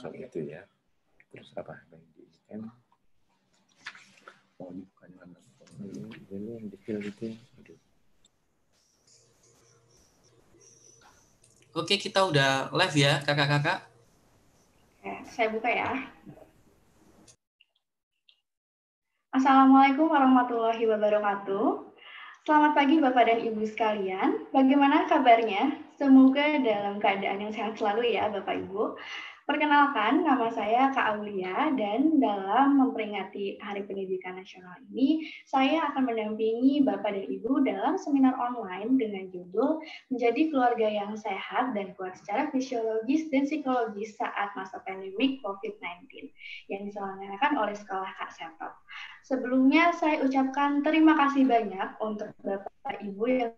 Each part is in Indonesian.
soal itu ya terus apa yang di scan oh ini bukan yang ini yang di fill itu aduh Oke, kita udah live ya, kakak-kakak. Ya, saya buka ya. Assalamualaikum warahmatullahi wabarakatuh. Selamat pagi Bapak dan Ibu sekalian. Bagaimana kabarnya? Semoga dalam keadaan yang sehat selalu ya Bapak Ibu. Perkenalkan, nama saya Kak Aulia dan dalam memperingati Hari Pendidikan Nasional ini, saya akan mendampingi Bapak dan Ibu dalam seminar online dengan judul Menjadi Keluarga yang Sehat dan Kuat secara Fisiologis dan Psikologis saat masa pandemik COVID-19 yang diselenggarakan oleh Sekolah Kak Setop. Sebelumnya, saya ucapkan terima kasih banyak untuk Bapak Ibu yang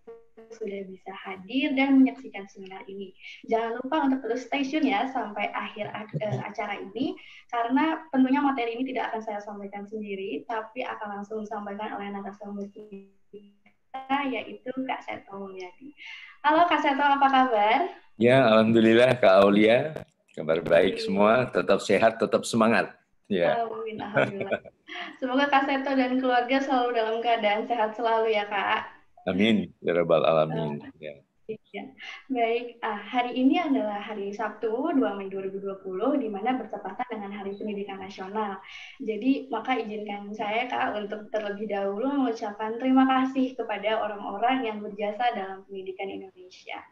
sudah bisa hadir dan menyaksikan seminar ini. Jangan lupa untuk terus stay tune ya sampai akhir eh, acara ini, karena tentunya materi ini tidak akan saya sampaikan sendiri, tapi akan langsung disampaikan oleh narasumber kita, yaitu Kak Seto Mulyadi. Halo Kak Seto, apa kabar? Ya, Alhamdulillah Kak Aulia, kabar baik semua, tetap sehat, tetap semangat. Ya. Alhamdulillah. Semoga Kak Seto dan keluarga selalu dalam keadaan sehat selalu ya Kak. Amin ya rabbal alamin. Ya. Baik, ah, hari ini adalah hari Sabtu 2 Mei 2020 di mana bertepatan dengan Hari Pendidikan Nasional. Jadi, maka izinkan saya Kak untuk terlebih dahulu mengucapkan terima kasih kepada orang-orang yang berjasa dalam pendidikan Indonesia.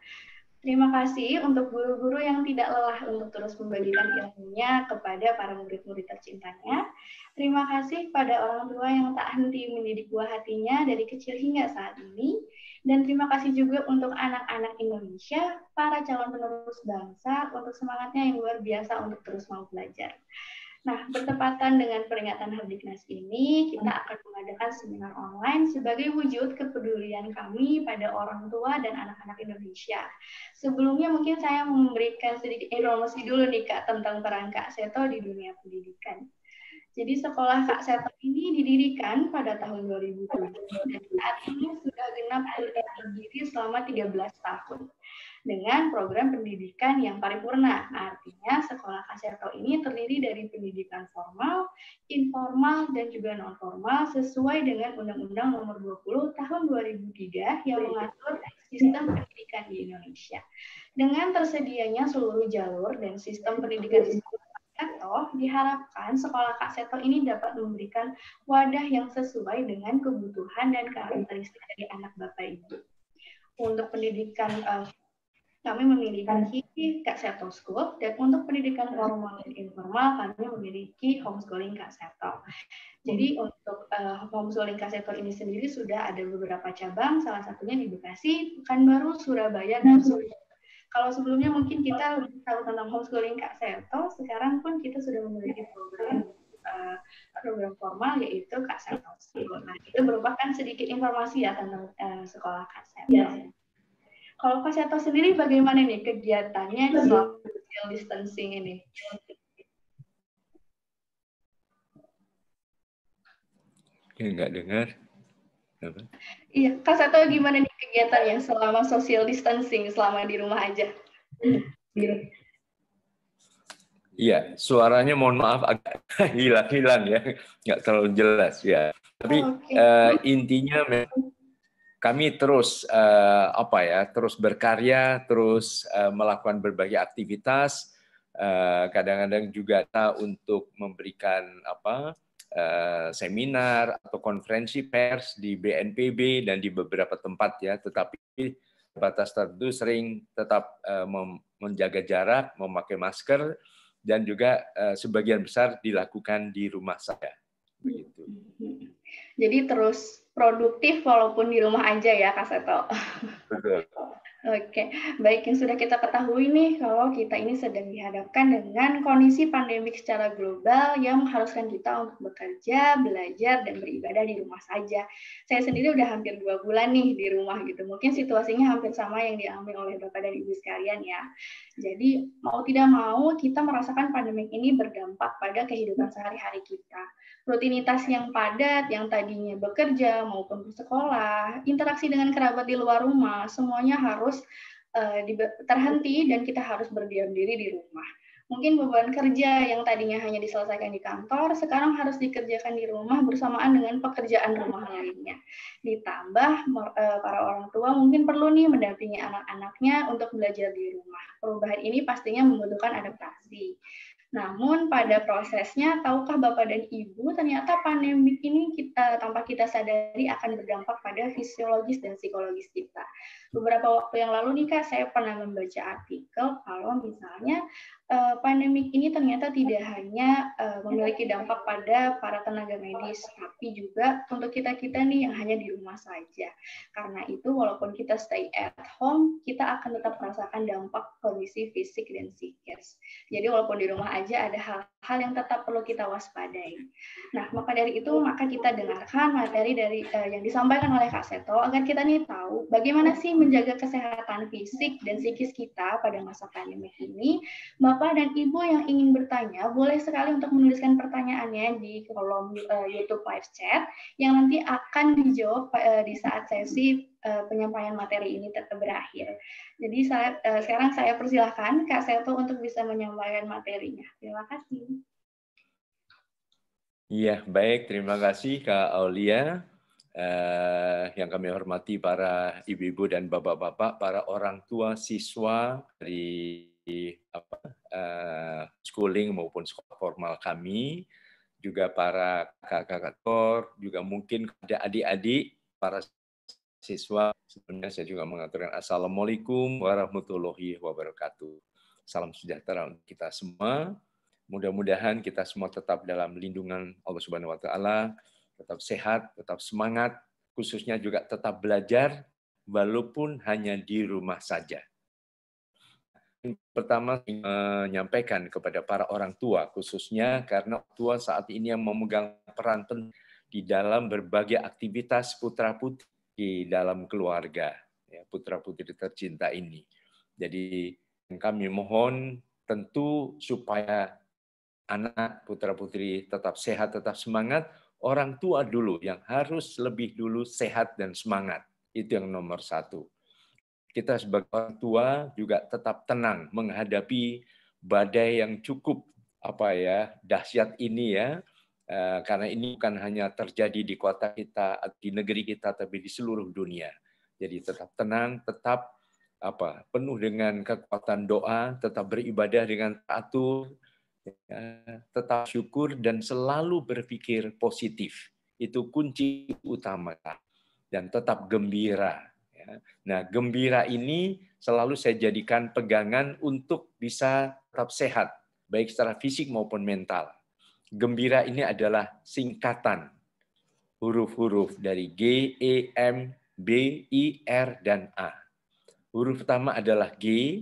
Terima kasih untuk guru-guru yang tidak lelah untuk terus membagikan ilmunya kepada para murid-murid tercintanya. Terima kasih pada orang tua yang tak henti mendidik buah hatinya dari kecil hingga saat ini. Dan terima kasih juga untuk anak-anak Indonesia, para calon penerus bangsa, untuk semangatnya yang luar biasa untuk terus mau belajar. Nah, bertepatan dengan peringatan Habdiknas ini, kita hmm. akan mengadakan seminar online sebagai wujud kepedulian kami pada orang tua dan anak-anak Indonesia. Sebelumnya mungkin saya memberikan sedikit informasi dulu nih Kak tentang peran Kak Seto di dunia pendidikan. Jadi sekolah Kak Seto ini didirikan pada tahun 2007 dan saat ini sudah genap berdiri selama 13 tahun dengan program pendidikan yang paripurna. Artinya sekolah Kaserto ini terdiri dari pendidikan formal, informal, dan juga non-formal sesuai dengan Undang-Undang Nomor 20 Tahun 2003 yang iya. mengatur sistem pendidikan di Indonesia. Dengan tersedianya seluruh jalur dan sistem pendidikan di Seto, diharapkan sekolah Kak ini dapat memberikan wadah yang sesuai dengan kebutuhan dan karakteristik dari anak Bapak Ibu. Untuk pendidikan uh, kami memiliki School dan untuk pendidikan formal dan informal kami memiliki homeschooling Kaseto. Jadi untuk uh, homeschooling Kaseto ini sendiri sudah ada beberapa cabang, salah satunya di Bekasi, Pekanbaru, Surabaya, dan Surabaya. Kalau sebelumnya mungkin kita tahu tentang homeschooling Kak Seto, sekarang pun kita sudah memiliki program eh, program formal yaitu Kak Seto Nah, itu merupakan sedikit informasi ya tentang eh, sekolah Kak Seto. Yeah. Kalau Kak Seto sendiri bagaimana nih kegiatannya selama social distancing ini? Ya, nggak dengar. Iya, Kak Seto gimana nih kegiatannya selama social distancing, selama di rumah aja? Iya, suaranya mohon maaf agak hilang-hilang ya, nggak terlalu jelas ya. Tapi oh, okay. uh, eh, intinya kami terus uh, apa ya, terus berkarya, terus uh, melakukan berbagai aktivitas. Eh, kadang-kadang uh, juga untuk memberikan apa seminar atau konferensi pers di BNPB dan di beberapa tempat ya, tetapi batas tertentu sering tetap menjaga jarak, memakai masker, dan juga sebagian besar dilakukan di rumah saya. Begitu. Mm-hmm. Jadi terus produktif walaupun di rumah aja ya Kak Seto. Oke, Oke, baik yang sudah kita ketahui nih kalau kita ini sedang dihadapkan dengan kondisi pandemi secara global yang mengharuskan kita untuk bekerja, belajar, dan beribadah di rumah saja. Saya sendiri udah hampir dua bulan nih di rumah gitu. Mungkin situasinya hampir sama yang diambil oleh Bapak dan Ibu sekalian ya. Jadi mau tidak mau kita merasakan pandemi ini berdampak pada kehidupan sehari-hari kita. Rutinitas yang padat yang tadinya bekerja maupun bersekolah, interaksi dengan kerabat di luar rumah, semuanya harus eh, terhenti dan kita harus berdiam diri di rumah. Mungkin beban kerja yang tadinya hanya diselesaikan di kantor, sekarang harus dikerjakan di rumah bersamaan dengan pekerjaan rumah lainnya. Ditambah eh, para orang tua mungkin perlu nih mendampingi anak-anaknya untuk belajar di rumah. Perubahan ini pastinya membutuhkan adaptasi. Namun pada prosesnya, tahukah Bapak dan Ibu, ternyata pandemi ini kita tanpa kita sadari akan berdampak pada fisiologis dan psikologis kita. Beberapa waktu yang lalu nih Kak, saya pernah membaca artikel kalau misalnya uh, pandemik ini ternyata tidak hanya eh, memiliki dampak pada para tenaga medis, tapi juga untuk kita-kita nih yang hanya di rumah saja. Karena itu, walaupun kita stay at home, kita akan tetap merasakan dampak kondisi fisik dan psikis. Jadi, walaupun di rumah aja ada hal-hal yang tetap perlu kita waspadai. Nah, maka dari itu, maka kita dengarkan materi dari uh, yang disampaikan oleh Kak Seto, agar kita nih tahu bagaimana sih menjaga kesehatan fisik dan psikis kita pada masa pandemi ini, maka Bapak dan Ibu yang ingin bertanya, boleh sekali untuk menuliskan pertanyaannya di kolom uh, YouTube live chat yang nanti akan dijawab uh, di saat sesi uh, penyampaian materi ini tetap berakhir. Jadi saya, uh, sekarang saya persilahkan Kak Seto untuk bisa menyampaikan materinya. Terima kasih. Iya, baik. Terima kasih Kak Aulia. Uh, yang kami hormati para ibu-ibu dan bapak-bapak, para orang tua siswa dari apa, uh, schooling maupun sekolah formal kami, juga para kakak-kakak tor, juga mungkin ada adik-adik, para siswa, sebenarnya saya juga mengaturkan Assalamualaikum warahmatullahi wabarakatuh. Salam sejahtera untuk kita semua. Mudah-mudahan kita semua tetap dalam lindungan Allah Subhanahu wa taala, tetap sehat, tetap semangat, khususnya juga tetap belajar walaupun hanya di rumah saja pertama menyampaikan kepada para orang tua khususnya karena orang tua saat ini yang memegang peran penting di dalam berbagai aktivitas putra putri di dalam keluarga ya, putra putri tercinta ini. Jadi kami mohon tentu supaya anak putra putri tetap sehat tetap semangat orang tua dulu yang harus lebih dulu sehat dan semangat itu yang nomor satu kita sebagai orang tua juga tetap tenang menghadapi badai yang cukup apa ya dahsyat ini ya eh, karena ini bukan hanya terjadi di kota kita di negeri kita tapi di seluruh dunia jadi tetap tenang tetap apa penuh dengan kekuatan doa tetap beribadah dengan atur ya, tetap syukur dan selalu berpikir positif itu kunci utama dan tetap gembira Nah, gembira ini selalu saya jadikan pegangan untuk bisa tetap sehat, baik secara fisik maupun mental. Gembira ini adalah singkatan huruf-huruf dari G, E, M, B, I, R, dan A. Huruf pertama adalah G,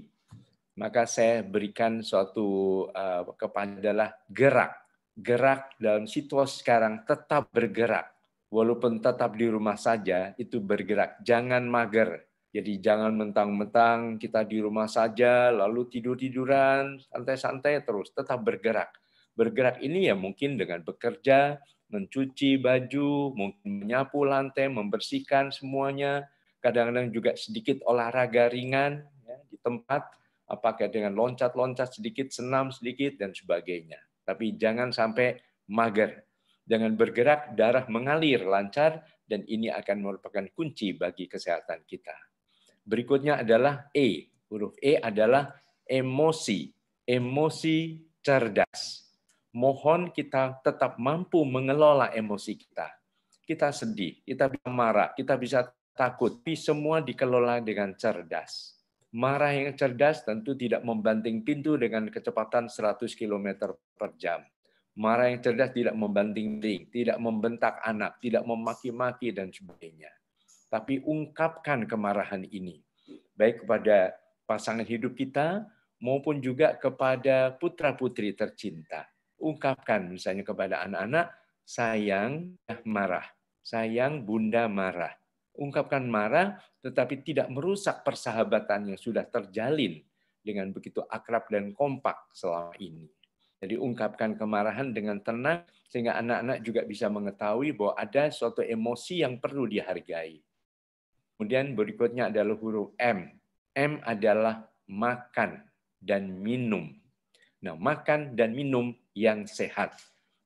maka saya berikan suatu uh, kepada gerak. Gerak dalam situasi sekarang tetap bergerak walaupun tetap di rumah saja, itu bergerak. Jangan mager. Jadi jangan mentang-mentang kita di rumah saja, lalu tidur-tiduran, santai-santai terus, tetap bergerak. Bergerak ini ya mungkin dengan bekerja, mencuci baju, mungkin menyapu lantai, membersihkan semuanya, kadang-kadang juga sedikit olahraga ringan ya, di tempat, apakah dengan loncat-loncat sedikit, senam sedikit, dan sebagainya. Tapi jangan sampai mager dengan bergerak, darah mengalir lancar dan ini akan merupakan kunci bagi kesehatan kita. Berikutnya adalah E. Huruf E adalah emosi. Emosi cerdas. Mohon kita tetap mampu mengelola emosi kita. Kita sedih, kita bisa marah, kita bisa takut, tapi semua dikelola dengan cerdas. Marah yang cerdas tentu tidak membanting pintu dengan kecepatan 100 km per jam. Marah yang cerdas tidak membanting-banting, tidak membentak anak, tidak memaki-maki dan sebagainya. Tapi ungkapkan kemarahan ini baik kepada pasangan hidup kita maupun juga kepada putra-putri tercinta. Ungkapkan misalnya kepada anak-anak, sayang marah, sayang bunda marah. Ungkapkan marah tetapi tidak merusak persahabatan yang sudah terjalin dengan begitu akrab dan kompak selama ini. Jadi ungkapkan kemarahan dengan tenang sehingga anak-anak juga bisa mengetahui bahwa ada suatu emosi yang perlu dihargai. Kemudian berikutnya adalah huruf M. M adalah makan dan minum. Nah, makan dan minum yang sehat,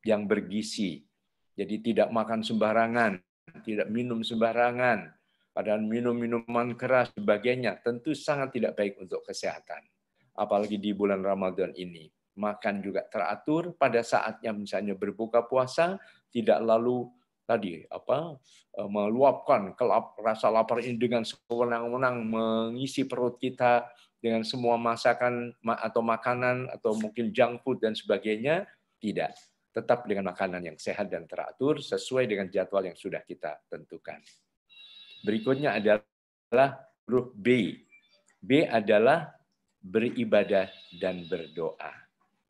yang bergizi. Jadi tidak makan sembarangan, tidak minum sembarangan, padahal minum minuman keras sebagainya tentu sangat tidak baik untuk kesehatan. Apalagi di bulan Ramadan ini makan juga teratur pada saatnya misalnya berbuka puasa tidak lalu tadi apa e, meluapkan kelap rasa lapar ini dengan sewenang-wenang mengisi perut kita dengan semua masakan atau makanan atau mungkin junk food dan sebagainya tidak tetap dengan makanan yang sehat dan teratur sesuai dengan jadwal yang sudah kita tentukan. Berikutnya adalah huruf B. B adalah beribadah dan berdoa.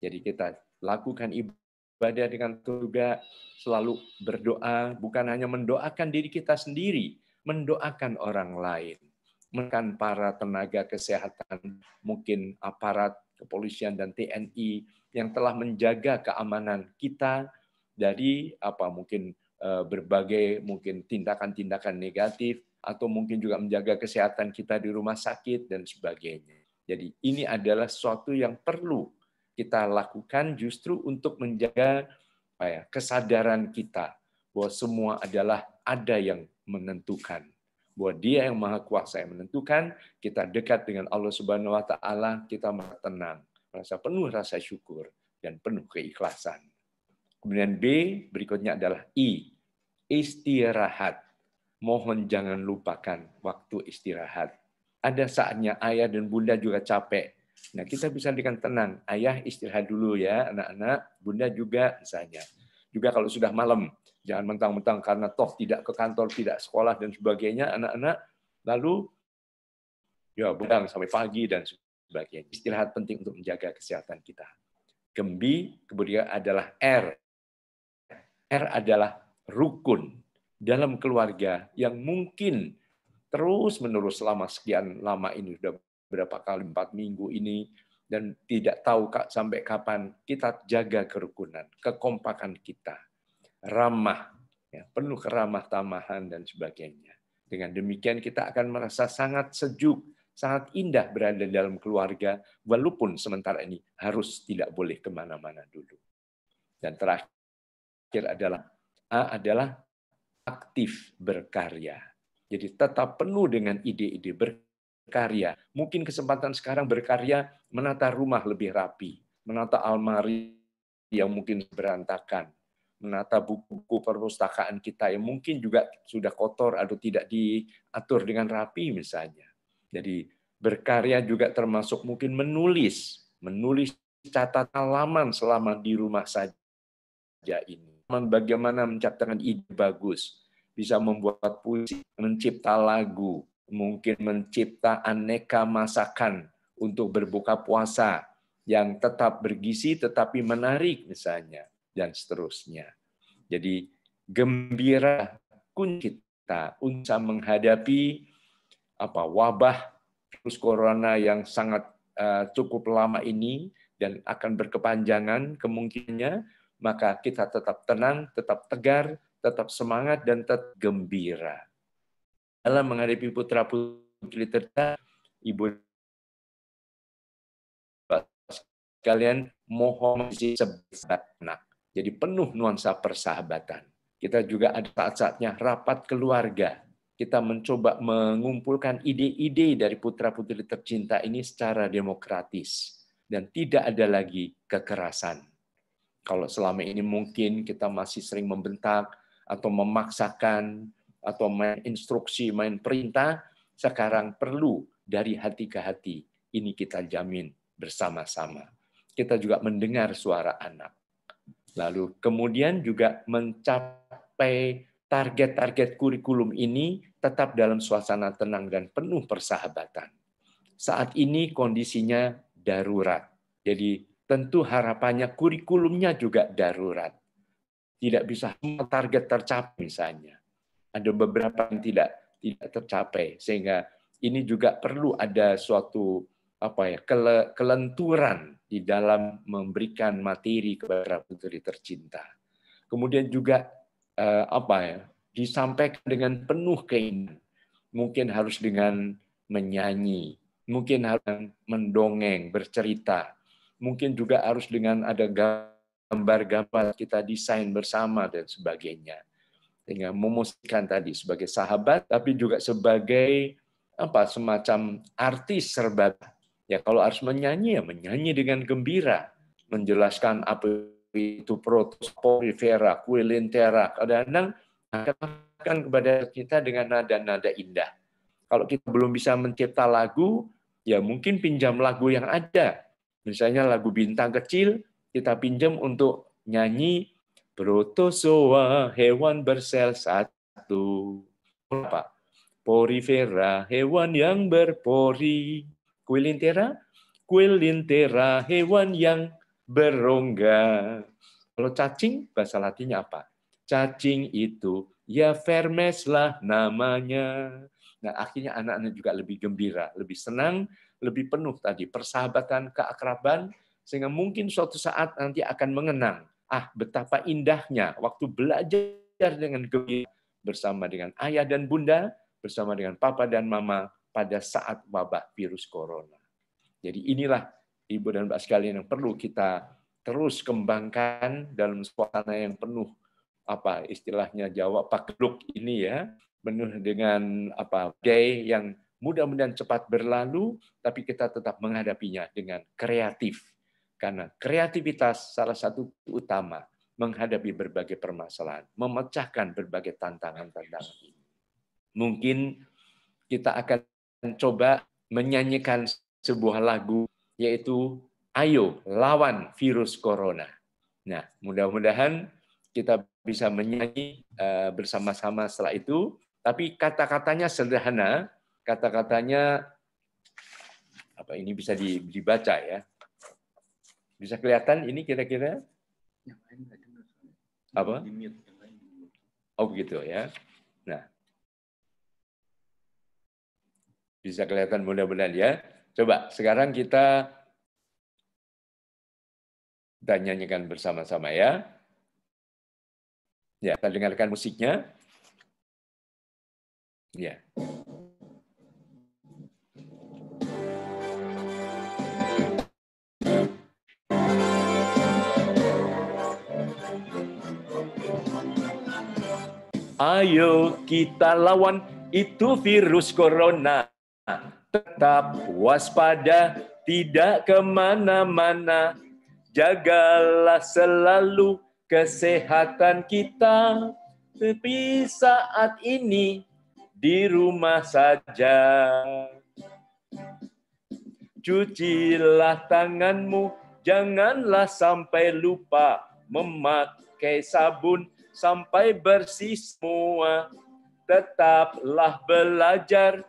Jadi kita lakukan ibadah dengan tugas selalu berdoa, bukan hanya mendoakan diri kita sendiri, mendoakan orang lain. Mekan para tenaga kesehatan, mungkin aparat kepolisian dan TNI yang telah menjaga keamanan kita dari apa mungkin eh, berbagai mungkin tindakan-tindakan negatif atau mungkin juga menjaga kesehatan kita di rumah sakit dan sebagainya. Jadi ini adalah sesuatu yang perlu kita lakukan justru untuk menjaga apa ya, kesadaran kita bahwa semua adalah ada yang menentukan bahwa Dia yang Maha Kuasa yang menentukan, kita dekat dengan Allah Subhanahu wa taala, kita merasa tenang, merasa penuh rasa syukur dan penuh keikhlasan. Kemudian B, berikutnya adalah I. Istirahat. Mohon jangan lupakan waktu istirahat. Ada saatnya ayah dan bunda juga capek. Nah, kita bisa dengan tenang, ayah istirahat dulu ya, anak-anak, bunda juga misalnya. Juga kalau sudah malam, jangan mentang-mentang karena toh tidak ke kantor, tidak sekolah dan sebagainya, anak-anak lalu ya berang sampai pagi dan sebagainya. Istirahat penting untuk menjaga kesehatan kita. Gembi kemudian adalah R. R adalah rukun dalam keluarga yang mungkin terus menerus selama sekian lama ini sudah berapa kali empat minggu ini dan tidak tahu sampai kapan kita jaga kerukunan, kekompakan kita, ramah, ya, penuh keramah tamahan dan sebagainya. Dengan demikian kita akan merasa sangat sejuk, sangat indah berada dalam keluarga, walaupun sementara ini harus tidak boleh kemana-mana dulu. Dan terakhir adalah A adalah aktif berkarya. Jadi tetap penuh dengan ide-ide berkarya berkarya. Mungkin kesempatan sekarang berkarya menata rumah lebih rapi, menata almari yang mungkin berantakan, menata buku perpustakaan kita yang mungkin juga sudah kotor atau tidak diatur dengan rapi misalnya. Jadi berkarya juga termasuk mungkin menulis, menulis catatan halaman selama di rumah saja ini. Bagaimana menciptakan ide bagus, bisa membuat puisi, mencipta lagu, mungkin mencipta aneka masakan untuk berbuka puasa yang tetap bergizi tetapi menarik misalnya dan seterusnya. Jadi gembira kunci kita untuk menghadapi apa wabah virus corona yang sangat uh, cukup lama ini dan akan berkepanjangan kemungkinannya, maka kita tetap tenang, tetap tegar, tetap semangat dan tetap gembira dalam menghadapi putra putri tercinta, ibu kalian mohon sebat anak. Jadi penuh nuansa persahabatan. Kita juga ada saat-saatnya rapat keluarga. Kita mencoba mengumpulkan ide-ide dari putra-putri tercinta ini secara demokratis. Dan tidak ada lagi kekerasan. Kalau selama ini mungkin kita masih sering membentak atau memaksakan atau main instruksi, main perintah, sekarang perlu dari hati ke hati. Ini kita jamin bersama-sama. Kita juga mendengar suara anak. Lalu kemudian juga mencapai target-target kurikulum ini tetap dalam suasana tenang dan penuh persahabatan. Saat ini kondisinya darurat. Jadi tentu harapannya kurikulumnya juga darurat. Tidak bisa semua target tercapai misalnya ada beberapa yang tidak tidak tercapai sehingga ini juga perlu ada suatu apa ya kele, kelenturan di dalam memberikan materi kepada putri tercinta. Kemudian juga eh, apa ya disampaikan dengan penuh keinginan. Mungkin harus dengan menyanyi, mungkin harus mendongeng, bercerita. Mungkin juga harus dengan ada gambar-gambar kita desain bersama dan sebagainya sehingga memusikan tadi sebagai sahabat tapi juga sebagai apa semacam artis serba ya kalau harus menyanyi ya menyanyi dengan gembira menjelaskan apa itu protus porifera quilintera kadang-kadang akan kepada kita dengan nada-nada indah kalau kita belum bisa mencipta lagu ya mungkin pinjam lagu yang ada misalnya lagu bintang kecil kita pinjam untuk nyanyi Protozoa hewan bersel satu. Apa? Porifera hewan yang berpori. Quilintera? Quilintera hewan yang berongga. Kalau cacing, bahasa latinnya apa? Cacing itu, ya Vermes lah namanya. Nah, akhirnya anak-anak juga lebih gembira, lebih senang, lebih penuh tadi. Persahabatan, keakraban, sehingga mungkin suatu saat nanti akan mengenang Ah, betapa indahnya waktu belajar dengan gembira bersama dengan ayah dan bunda, bersama dengan papa dan mama pada saat wabah virus corona. Jadi inilah Ibu dan Bapak sekalian yang perlu kita terus kembangkan dalam suasana yang penuh apa istilahnya Jawa pakluk ini ya, penuh dengan apa day yang mudah-mudahan cepat berlalu tapi kita tetap menghadapinya dengan kreatif karena kreativitas salah satu utama menghadapi berbagai permasalahan, memecahkan berbagai tantangan-tantangan ini. Mungkin kita akan coba menyanyikan sebuah lagu yaitu Ayo lawan virus corona. Nah, mudah-mudahan kita bisa menyanyi eh, bersama-sama setelah itu, tapi kata-katanya sederhana, kata-katanya apa ini bisa dibaca ya. Bisa kelihatan ini kira-kira? Apa? Oh begitu ya. Nah, bisa kelihatan mudah-mudahan ya. Coba sekarang kita tanyakan nyanyikan bersama-sama ya. Ya, kita dengarkan musiknya. Ya. Ayo kita lawan itu virus corona. Tetap waspada, tidak kemana-mana. Jagalah selalu kesehatan kita. Tapi saat ini di rumah saja. Cucilah tanganmu, janganlah sampai lupa memakai sabun sampai bersih semua. Tetaplah belajar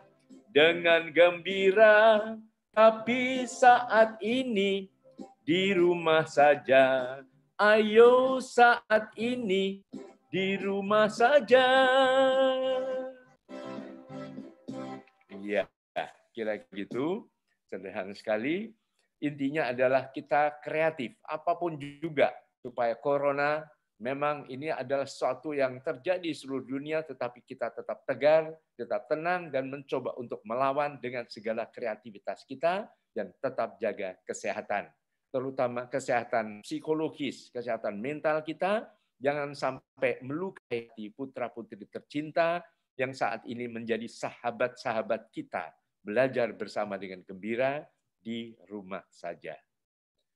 dengan gembira, tapi saat ini di rumah saja. Ayo saat ini di rumah saja. Iya, kira kira gitu. Sederhana sekali. Intinya adalah kita kreatif, apapun juga, supaya corona Memang ini adalah sesuatu yang terjadi di seluruh dunia, tetapi kita tetap tegar, tetap tenang, dan mencoba untuk melawan dengan segala kreativitas kita, dan tetap jaga kesehatan. Terutama kesehatan psikologis, kesehatan mental kita, jangan sampai melukai di putra-putri tercinta yang saat ini menjadi sahabat-sahabat kita, belajar bersama dengan gembira di rumah saja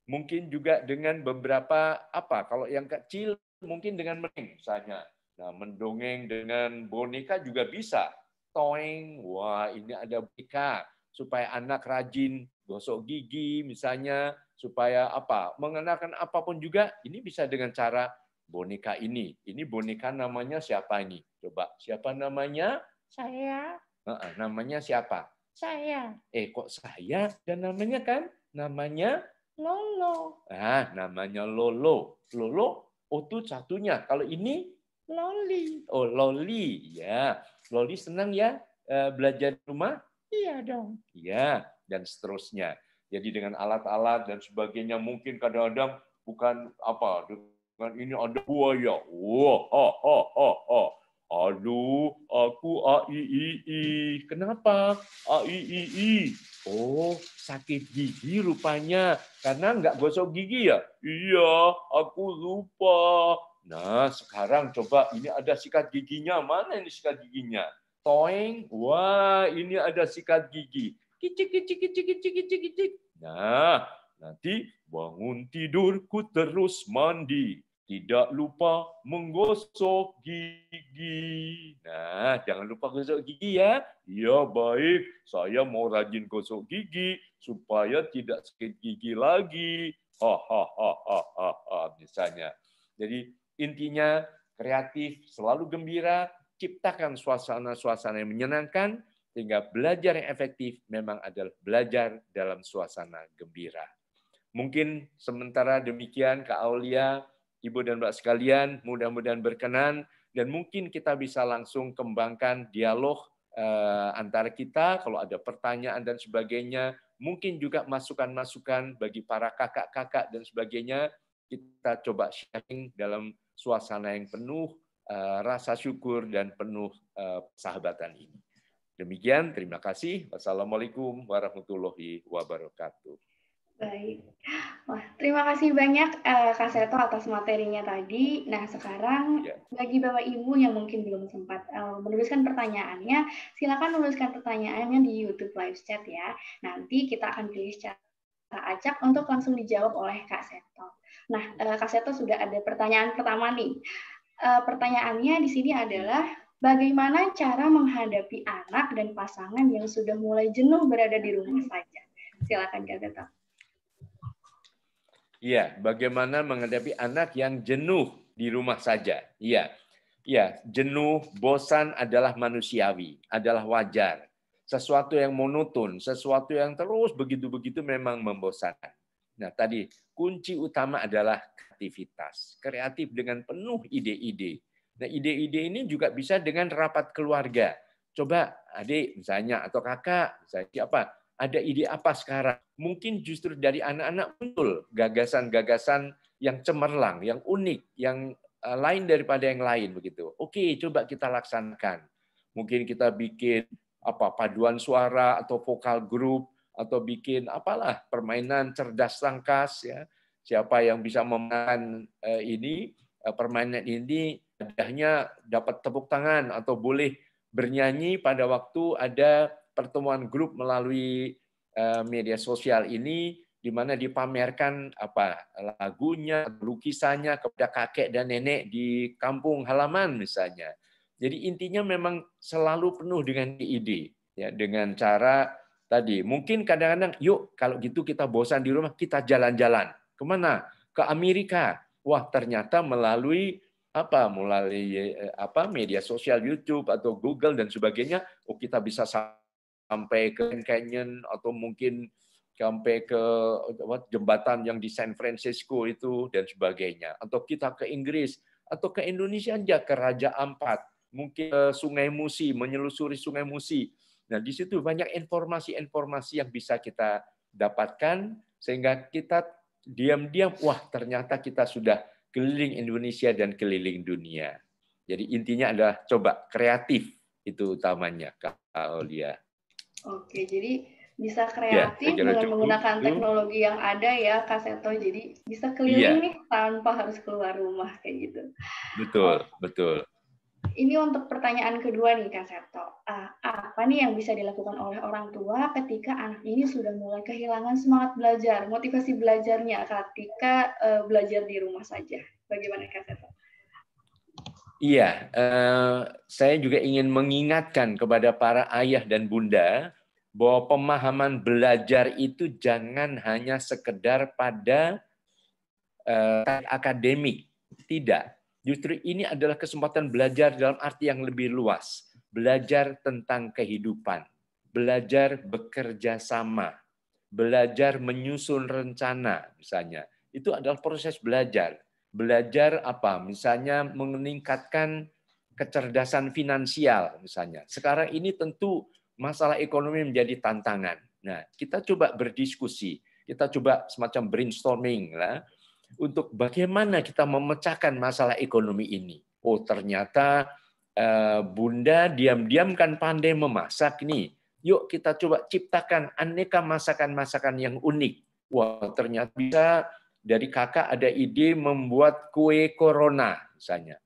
mungkin juga dengan beberapa apa kalau yang kecil mungkin dengan mending misalnya. Nah, mendongeng dengan boneka juga bisa. Toeng, wah ini ada boneka supaya anak rajin gosok gigi misalnya, supaya apa? Mengenakan apapun juga ini bisa dengan cara boneka ini. Ini boneka namanya siapa ini? Coba siapa namanya? Saya. Nah, namanya siapa? Saya. Eh kok saya? Dan namanya kan? Namanya Lolo. Ah, namanya Lolo. Lolo Oh tuh satunya. Kalau ini loli. Oh, loli. Ya. Loli senang ya eh, belajar rumah? Iya dong. Iya, dan seterusnya. Jadi dengan alat-alat dan sebagainya mungkin kadang-kadang bukan apa dengan ini ada buaya. Oh, oh, oh, oh, oh. Aduh, aku i. Kenapa? i. Oh, sakit gigi rupanya. Karena nggak gosok gigi ya? Iya, aku lupa. Nah, sekarang coba ini ada sikat giginya. Mana ini sikat giginya? Toeng. Wah, ini ada sikat gigi. Kicik, kicik, kicik, kicik, kicik, kicik. Nah, nanti bangun tidur, ku terus mandi tidak lupa menggosok gigi. Nah, jangan lupa gosok gigi ya. Ya baik, saya mau rajin gosok gigi supaya tidak sakit gigi lagi. Ha ha ha ha ha, ha misalnya. Jadi intinya kreatif, selalu gembira, ciptakan suasana-suasana yang menyenangkan sehingga belajar yang efektif memang adalah belajar dalam suasana gembira. Mungkin sementara demikian Kak Aulia Ibu dan Bapak sekalian, mudah-mudahan berkenan dan mungkin kita bisa langsung kembangkan dialog eh, antara kita kalau ada pertanyaan dan sebagainya, mungkin juga masukan-masukan bagi para kakak-kakak dan sebagainya kita coba sharing dalam suasana yang penuh eh, rasa syukur dan penuh eh, persahabatan ini. Demikian, terima kasih. Wassalamualaikum warahmatullahi wabarakatuh. Baik. Wah, terima kasih banyak uh, Kak Seto atas materinya tadi. Nah, sekarang ya. bagi Bapak Ibu yang mungkin belum sempat uh, menuliskan pertanyaannya, silakan menuliskan pertanyaannya di YouTube live chat ya. Nanti kita akan pilih cara acak untuk langsung dijawab oleh Kak Seto. Nah, uh, Kak Seto sudah ada pertanyaan pertama nih. Uh, pertanyaannya di sini adalah bagaimana cara menghadapi anak dan pasangan yang sudah mulai jenuh berada di rumah saja? Silakan Kak Seto. Iya, bagaimana menghadapi anak yang jenuh di rumah saja. Iya. Iya, jenuh, bosan adalah manusiawi, adalah wajar. Sesuatu yang monoton, sesuatu yang terus begitu-begitu memang membosankan. Nah, tadi kunci utama adalah kreativitas. Kreatif dengan penuh ide-ide. Nah, ide-ide ini juga bisa dengan rapat keluarga. Coba adik misalnya atau kakak, misalnya siapa? ada ide apa sekarang? Mungkin justru dari anak-anak muncul gagasan-gagasan yang cemerlang, yang unik, yang eh, lain daripada yang lain begitu. Oke, coba kita laksanakan. Mungkin kita bikin apa paduan suara atau vokal grup atau bikin apalah permainan cerdas tangkas ya. Siapa yang bisa memenangkan eh, ini eh, permainan ini hadiahnya dapat tepuk tangan atau boleh bernyanyi pada waktu ada pertemuan grup melalui eh, media sosial ini di mana dipamerkan apa lagunya, lukisannya kepada kakek dan nenek di kampung halaman misalnya. Jadi intinya memang selalu penuh dengan ide ya dengan cara tadi. Mungkin kadang-kadang yuk kalau gitu kita bosan di rumah kita jalan-jalan. Kemana? Ke Amerika. Wah, ternyata melalui apa melalui eh, apa media sosial YouTube atau Google dan sebagainya oh kita bisa sampai ke Canyon atau mungkin sampai ke jembatan yang di San Francisco itu dan sebagainya. Atau kita ke Inggris atau ke Indonesia aja ke Raja Ampat, mungkin ke eh, Sungai Musi, menyelusuri Sungai Musi. Nah, di situ banyak informasi-informasi yang bisa kita dapatkan sehingga kita diam-diam wah ternyata kita sudah keliling Indonesia dan keliling dunia. Jadi intinya adalah coba kreatif itu utamanya Kak Aulia. Oke, jadi bisa ya, kreatif ya, dengan menggunakan gitu. teknologi yang ada ya Kak Seto. Jadi bisa keliling ya. nih tanpa harus keluar rumah kayak gitu. Betul, betul. Ini untuk pertanyaan kedua nih Kak Seto. apa nih yang bisa dilakukan oleh orang tua ketika anak ini sudah mulai kehilangan semangat belajar, motivasi belajarnya ketika eh, belajar di rumah saja? Bagaimana Kak Seto? Iya, uh, saya juga ingin mengingatkan kepada para ayah dan bunda bahwa pemahaman belajar itu jangan hanya sekedar pada uh, akademik, tidak. Justru ini adalah kesempatan belajar dalam arti yang lebih luas, belajar tentang kehidupan, belajar bekerja sama, belajar menyusun rencana misalnya. Itu adalah proses belajar Belajar apa? Misalnya meningkatkan kecerdasan finansial misalnya. Sekarang ini tentu masalah ekonomi menjadi tantangan. Nah, kita coba berdiskusi, kita coba semacam brainstorming lah untuk bagaimana kita memecahkan masalah ekonomi ini. Oh, ternyata eh, Bunda diam-diam kan pandai memasak nih. Yuk kita coba ciptakan aneka masakan-masakan yang unik. Wah, ternyata bisa dari kakak ada ide membuat kue corona misalnya.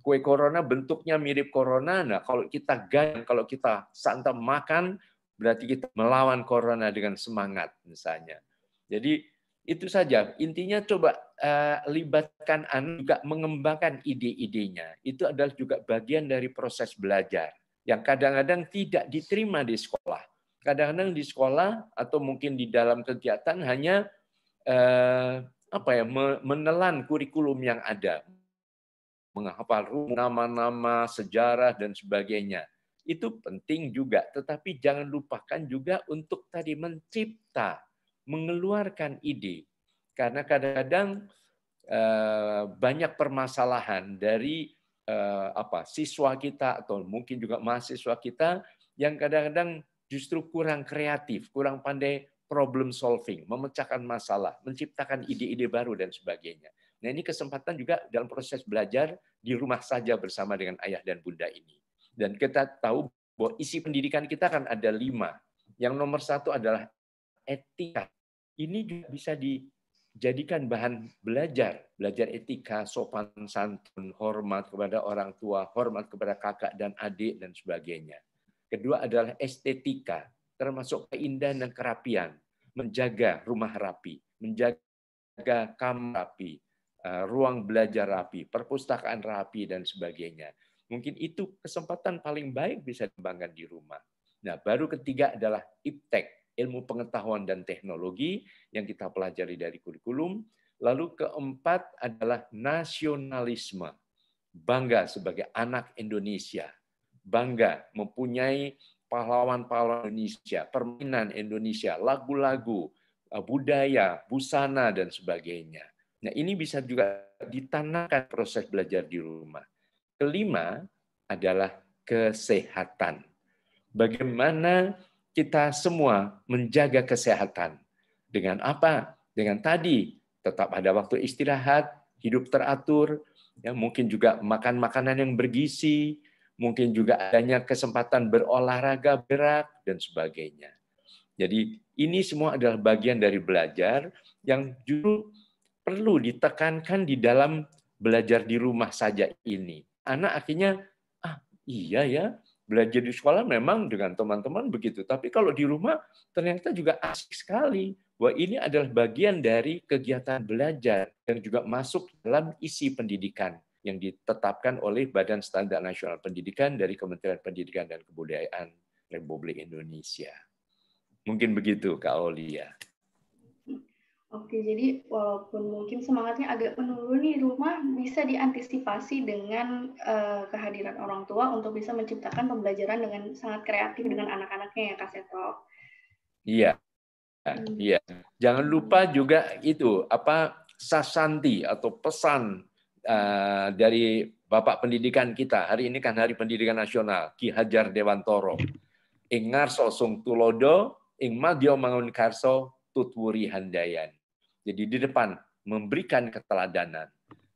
Kue corona bentuknya mirip corona. Nah, kalau kita gan, kalau kita santap makan, berarti kita melawan corona dengan semangat misalnya. Jadi itu saja. Intinya coba uh, libatkan anak juga mengembangkan ide-idenya. Itu adalah juga bagian dari proses belajar yang kadang-kadang tidak diterima di sekolah. Kadang-kadang di sekolah atau mungkin di dalam kegiatan hanya uh, apa ya menelan kurikulum yang ada, menghafal nama-nama, sejarah dan sebagainya. Itu penting juga, tetapi jangan lupakan juga untuk tadi mencipta, mengeluarkan ide. Karena kadang-kadang eh, banyak permasalahan dari eh, apa siswa kita atau mungkin juga mahasiswa kita yang kadang-kadang justru kurang kreatif, kurang pandai problem solving, memecahkan masalah, menciptakan ide-ide baru dan sebagainya. Nah ini kesempatan juga dalam proses belajar di rumah saja bersama dengan ayah dan bunda ini. Dan kita tahu bahwa isi pendidikan kita kan ada lima. Yang nomor satu adalah etika. Ini juga bisa dijadikan bahan belajar. Belajar etika, sopan santun, hormat kepada orang tua, hormat kepada kakak dan adik, dan sebagainya. Kedua adalah estetika termasuk keindahan dan kerapian, menjaga rumah rapi, menjaga kamar rapi, eh, ruang belajar rapi, perpustakaan rapi, dan sebagainya. Mungkin itu kesempatan paling baik bisa dikembangkan di rumah. Nah, baru ketiga adalah IPTEK, ilmu pengetahuan dan teknologi yang kita pelajari dari kurikulum. Lalu keempat adalah nasionalisme. Bangga sebagai anak Indonesia. Bangga mempunyai pahlawan-pahlawan Indonesia, permainan Indonesia, lagu-lagu, eh, budaya, busana, dan sebagainya. Nah, ini bisa juga ditanamkan proses belajar di rumah. Kelima adalah kesehatan. Bagaimana kita semua menjaga kesehatan? Dengan apa? Dengan tadi, tetap ada waktu istirahat, hidup teratur, ya mungkin juga makan makanan yang bergizi, mungkin juga adanya kesempatan berolahraga, berak, dan sebagainya. Jadi ini semua adalah bagian dari belajar yang justru perlu ditekankan di dalam belajar di rumah saja ini. Anak akhirnya, ah iya ya, belajar di sekolah memang dengan teman-teman begitu. Tapi kalau di rumah ternyata juga asik sekali. Wah ini adalah bagian dari kegiatan belajar yang juga masuk dalam isi pendidikan yang ditetapkan oleh Badan Standar Nasional Pendidikan dari Kementerian Pendidikan dan Kebudayaan Republik Indonesia. Mungkin begitu, Kak Olia. Oke, jadi walaupun mungkin semangatnya agak menurun nih rumah bisa diantisipasi dengan uh, kehadiran orang tua untuk bisa menciptakan pembelajaran dengan sangat kreatif dengan anak-anaknya ya Kak Seto. Iya. Hmm. Iya. Hmm. Jangan lupa juga itu apa sasanti atau pesan Eh, dari Bapak Pendidikan kita, hari ini kan Hari Pendidikan Nasional, Ki Hajar Dewantoro. Ingar Sosung tulodo, ing madyo mangun karso tutwuri handayan. Jadi di depan memberikan keteladanan.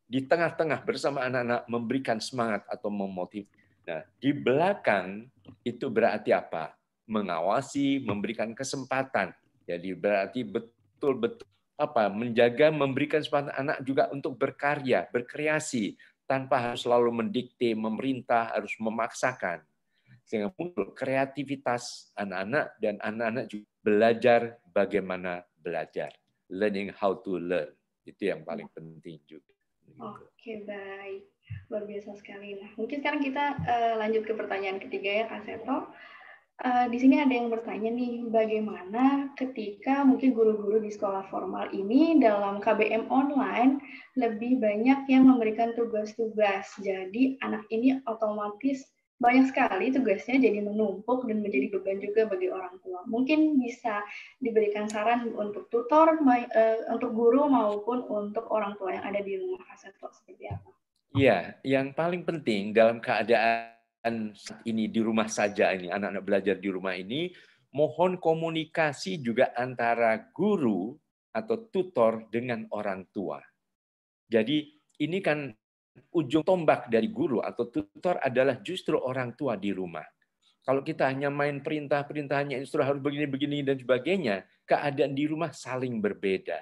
Di tengah-tengah bersama anak-anak memberikan semangat atau memotiv. Nah, di belakang itu berarti apa? Mengawasi, memberikan kesempatan. Jadi berarti betul-betul apa menjaga memberikan kesempatan anak juga untuk berkarya, berkreasi tanpa harus selalu mendikte, memerintah, harus memaksakan. Sehingga muncul kreativitas anak-anak dan anak-anak juga belajar bagaimana belajar, learning how to learn. Itu yang paling penting juga. Oke, baik. Luar biasa sekali. Nah, mungkin sekarang kita eh, lanjut ke pertanyaan ketiga ya, Kak Seto. Eh, di sini ada yang bertanya nih, bagaimana ketika mungkin guru-guru di sekolah formal ini dalam KBM online lebih banyak yang memberikan tugas-tugas. Jadi anak ini otomatis banyak sekali tugasnya jadi menumpuk dan menjadi beban juga bagi orang tua. Mungkin bisa diberikan saran untuk tutor, eh, untuk guru maupun untuk orang tua yang ada di rumah kaseto seperti apa? Iya, yang paling penting dalam keadaan dan saat ini di rumah saja ini anak-anak belajar di rumah ini mohon komunikasi juga antara guru atau tutor dengan orang tua. Jadi ini kan ujung tombak dari guru atau tutor adalah justru orang tua di rumah. Kalau kita hanya main perintah perintahnya justru harus begini-begini dan sebagainya, keadaan di rumah saling berbeda.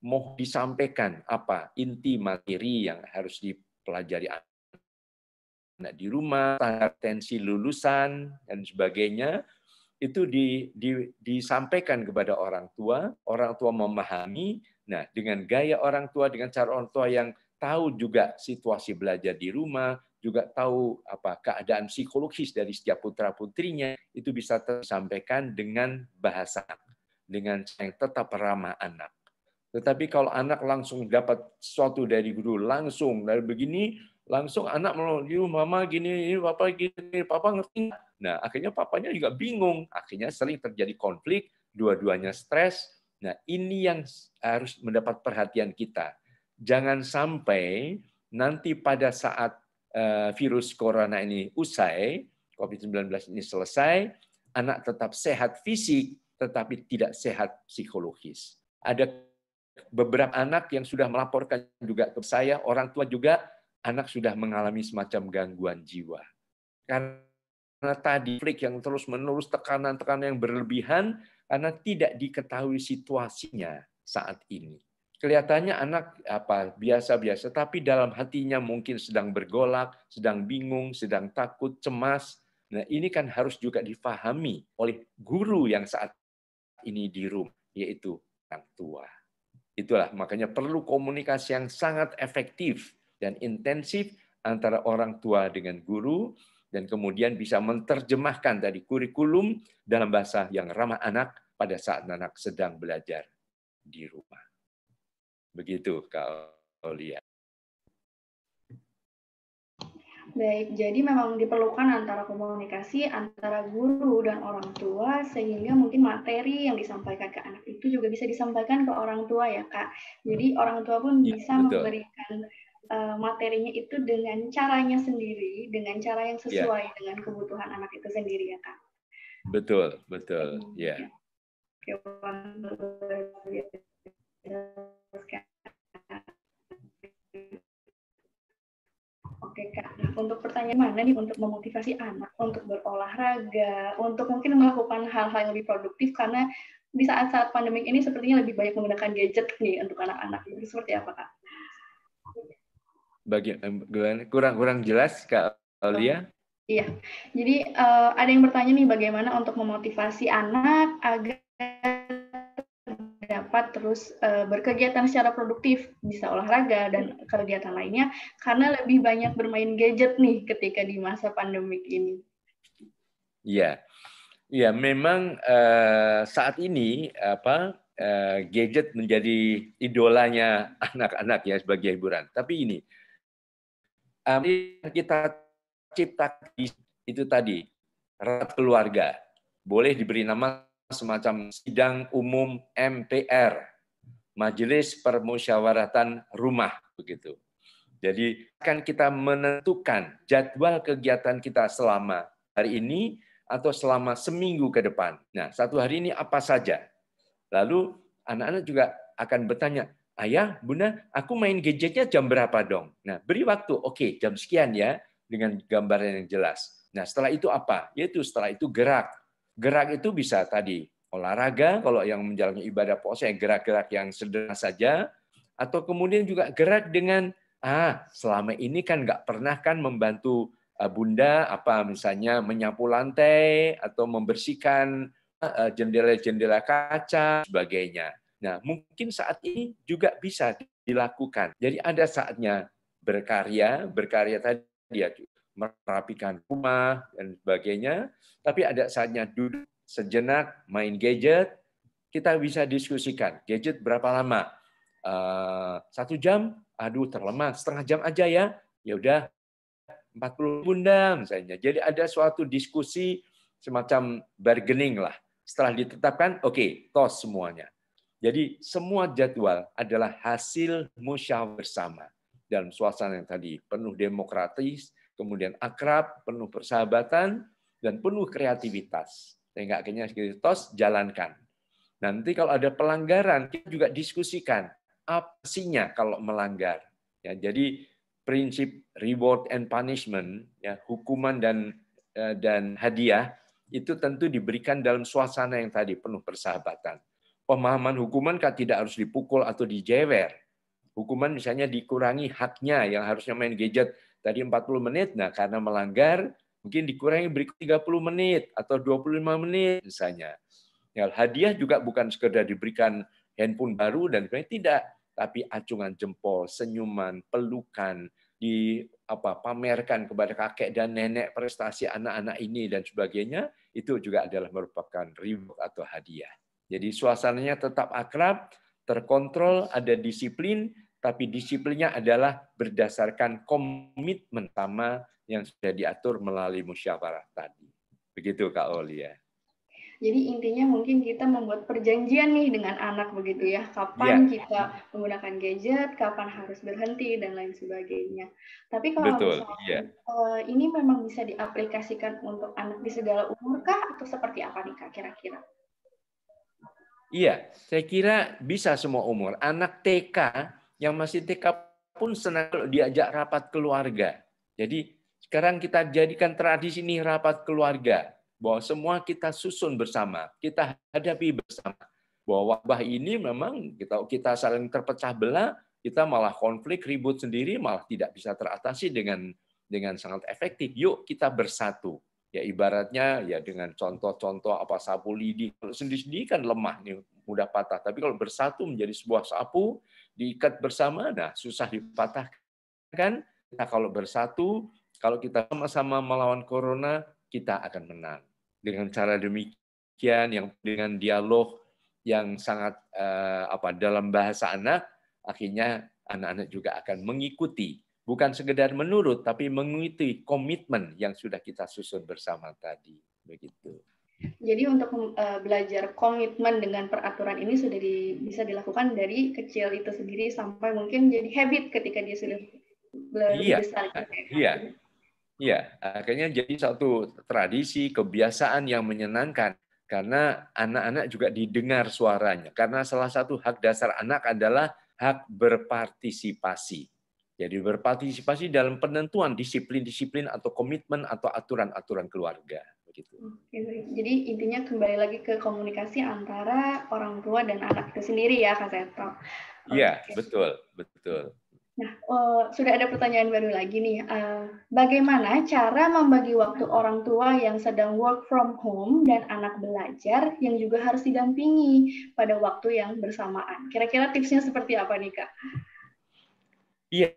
Mau disampaikan apa inti materi yang harus dipelajari anak di rumah, tingkat tensi lulusan dan sebagainya itu di, di, disampaikan kepada orang tua, orang tua memahami. Nah, dengan gaya orang tua, dengan cara orang tua yang tahu juga situasi belajar di rumah, juga tahu apa keadaan psikologis dari setiap putra putrinya itu bisa tersampaikan dengan bahasa dengan yang tetap ramah anak. Tetapi kalau anak langsung dapat sesuatu dari guru langsung dari begini langsung anak melayu mama gini, papa gini, papa ngerti. Nah, akhirnya papanya juga bingung. Akhirnya sering terjadi konflik, dua-duanya stres. Nah, ini yang harus mendapat perhatian kita. Jangan sampai nanti pada saat eh, virus corona ini usai, COVID-19 ini selesai, anak tetap sehat fisik, tetapi tidak sehat psikologis. Ada beberapa anak yang sudah melaporkan juga ke saya, orang tua juga anak sudah mengalami semacam gangguan jiwa. Karena tadi flik yang terus-menerus tekanan-tekanan yang berlebihan karena tidak diketahui situasinya saat ini. Kelihatannya anak apa biasa-biasa tapi dalam hatinya mungkin sedang bergolak, sedang bingung, sedang takut, cemas. Nah, ini kan harus juga difahami oleh guru yang saat ini di rumah yaitu orang tua. Itulah makanya perlu komunikasi yang sangat efektif dan intensif antara orang tua dengan guru dan kemudian bisa menerjemahkan dari kurikulum dalam bahasa yang ramah anak pada saat anak sedang belajar di rumah. Begitu Kak Olia. Baik, jadi memang diperlukan antara komunikasi antara guru dan orang tua sehingga mungkin materi yang disampaikan ke anak itu juga bisa disampaikan ke orang tua ya Kak. Jadi orang tua pun ya, bisa betul. memberikan Eh, materinya itu dengan caranya sendiri, dengan cara yang ya. sesuai yeah. dengan kebutuhan anak itu sendiri ya kak. Betul, betul, ya. Yeah. Oke kak, nah, untuk pertanyaan mana nih untuk memotivasi anak untuk berolahraga, untuk mungkin melakukan hal-hal yang lebih produktif karena di saat-saat pandemik ini sepertinya lebih banyak menggunakan gadget nih untuk anak-anak. seperti apa kak? bagian kurang-kurang jelas Kak Alia? Oh, iya. Jadi uh, ada yang bertanya nih bagaimana untuk memotivasi anak agar dapat terus uh, berkegiatan secara produktif, bisa olahraga dan kegiatan lainnya karena lebih banyak bermain gadget nih ketika di masa pandemik ini. Iya. iya memang uh, saat ini apa gadget menjadi idolanya anak-anak ya sebagai hiburan. Tapi ini um, kita cipta itu tadi rat keluarga boleh diberi nama semacam sidang umum MPR Majelis Permusyawaratan Rumah begitu. Jadi akan kita menentukan jadwal kegiatan kita selama hari ini atau selama seminggu ke depan. Nah, satu hari ini apa saja. Lalu anak-anak juga akan bertanya, Ayah, Bunda, aku main gadgetnya jam berapa dong? Nah, beri waktu. Oke, jam sekian ya dengan gambaran yang jelas. Nah, setelah itu apa? Yaitu setelah itu gerak. Gerak itu bisa tadi olahraga kalau yang menjalani ibadah puasa yang gerak-gerak yang sederhana saja atau kemudian juga gerak dengan ah selama ini kan nggak pernah kan membantu ah, bunda apa misalnya menyapu lantai atau membersihkan eh, eh, jendela-jendela kaca sebagainya. Nah, mungkin saat ini juga bisa dilakukan. Jadi ada saatnya berkarya, berkarya tadi ya merapikan rumah dan sebagainya, tapi ada saatnya duduk sejenak main gadget, kita bisa diskusikan gadget berapa lama. Uh, satu jam, aduh terlemah, setengah jam aja ya, ya udah 40 bunda misalnya. Jadi ada suatu diskusi semacam bargaining lah. Setelah ditetapkan, oke, okay, tos semuanya. Jadi semua jadwal adalah hasil musyawarah bersama dalam suasana yang tadi penuh demokratis, kemudian akrab, penuh persahabatan, dan penuh kreativitas. Sehingga akhirnya tos jalankan. Nanti kalau ada pelanggaran, kita juga diskusikan apa kalau melanggar. Ya, jadi prinsip reward and punishment, ya, hukuman dan eh, dan hadiah itu tentu diberikan dalam suasana yang tadi penuh persahabatan pemahaman hukuman kan tidak harus dipukul atau dijewer. Hukuman misalnya dikurangi haknya yang harusnya main gadget tadi 40 menit, nah karena melanggar mungkin dikurangi berikut 30 menit atau 25 menit misalnya. Ya, hadiah juga bukan sekedar diberikan handphone baru dan sebagainya tidak, tapi acungan jempol, senyuman, pelukan, di apa pamerkan kepada kakek dan nenek prestasi anak-anak ini dan sebagainya itu juga adalah merupakan reward atau hadiah. Jadi suasananya tetap akrab, terkontrol, ada disiplin, tapi disiplinnya adalah berdasarkan komitmen sama yang sudah diatur melalui musyawarah tadi. Begitu Kak Oli ya. Jadi intinya mungkin kita membuat perjanjian nih dengan anak begitu ya, kapan ya. kita menggunakan gadget, kapan harus berhenti dan lain sebagainya. Tapi kalau Betul, misalnya ya. ini memang bisa diaplikasikan untuk anak di segala umur kah atau seperti apa nih kak kira-kira? Iya, saya kira bisa semua umur. Anak TK yang masih TK pun senang kalau diajak rapat keluarga. Jadi sekarang kita jadikan tradisi ini rapat keluarga bahwa semua kita susun bersama, kita hadapi bersama. Bahwa wabah ini memang kita kita saling terpecah belah, kita malah konflik, ribut sendiri, malah tidak bisa teratasi dengan dengan sangat efektif. Yuk kita bersatu. Ya ibaratnya ya dengan contoh-contoh apa sapu lidi. Kalau sendiri-sendiri kan lemah nih, mudah patah. Tapi kalau bersatu menjadi sebuah sapu, diikat bersama, nah susah dipatahkan. Nah, kalau bersatu, kalau kita sama-sama melawan corona, kita akan menang. Dengan cara demikian, yang dengan dialog yang sangat eh, apa dalam bahasa anak, akhirnya anak-anak juga akan mengikuti bukan sekedar menurut tapi mengikuti komitmen yang sudah kita susun bersama tadi begitu. Jadi untuk e, belajar komitmen dengan peraturan ini sudah di, bisa dilakukan dari kecil itu sendiri sampai mungkin jadi habit ketika dia sudah lebih iya, besar. Ah, iya, iya. Akhirnya jadi satu tradisi kebiasaan yang menyenangkan karena anak-anak juga didengar suaranya. Karena salah satu hak dasar anak adalah hak berpartisipasi jadi berpartisipasi dalam penentuan disiplin-disiplin atau komitmen atau aturan-aturan keluarga. Begitu. Jadi intinya kembali lagi ke komunikasi antara orang tua dan anak itu sendiri ya Kak Seto. Iya, okay. betul, betul. Nah, uh, sudah ada pertanyaan baru lagi nih. Uh, bagaimana cara membagi waktu orang tua yang sedang work from home dan anak belajar yang juga harus didampingi pada waktu yang bersamaan? Kira-kira tipsnya seperti apa nih, Kak? Iya,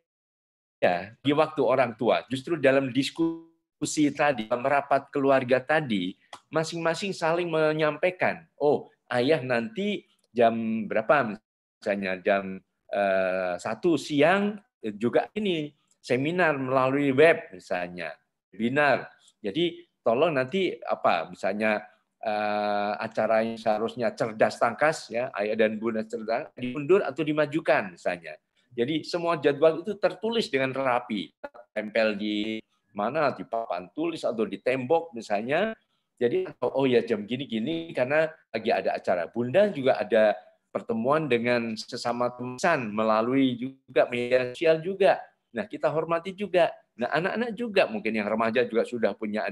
Ya di waktu orang tua. Justru dalam diskusi tadi, dalam rapat keluarga tadi, masing-masing saling menyampaikan, oh ayah nanti jam berapa misalnya jam eh, satu siang eh, juga ini seminar melalui web misalnya webinar. Jadi tolong nanti apa misalnya eh, acara yang seharusnya cerdas tangkas ya ayah dan bunda cerdas diundur atau dimajukan misalnya jadi semua jadwal itu tertulis dengan rapi, tempel di mana di papan tulis atau di tembok misalnya. Jadi oh ya jam gini-gini karena lagi ada acara. Bunda juga ada pertemuan dengan sesama teman melalui juga media sosial juga. Nah, kita hormati juga. Nah, anak-anak juga mungkin yang remaja juga sudah punya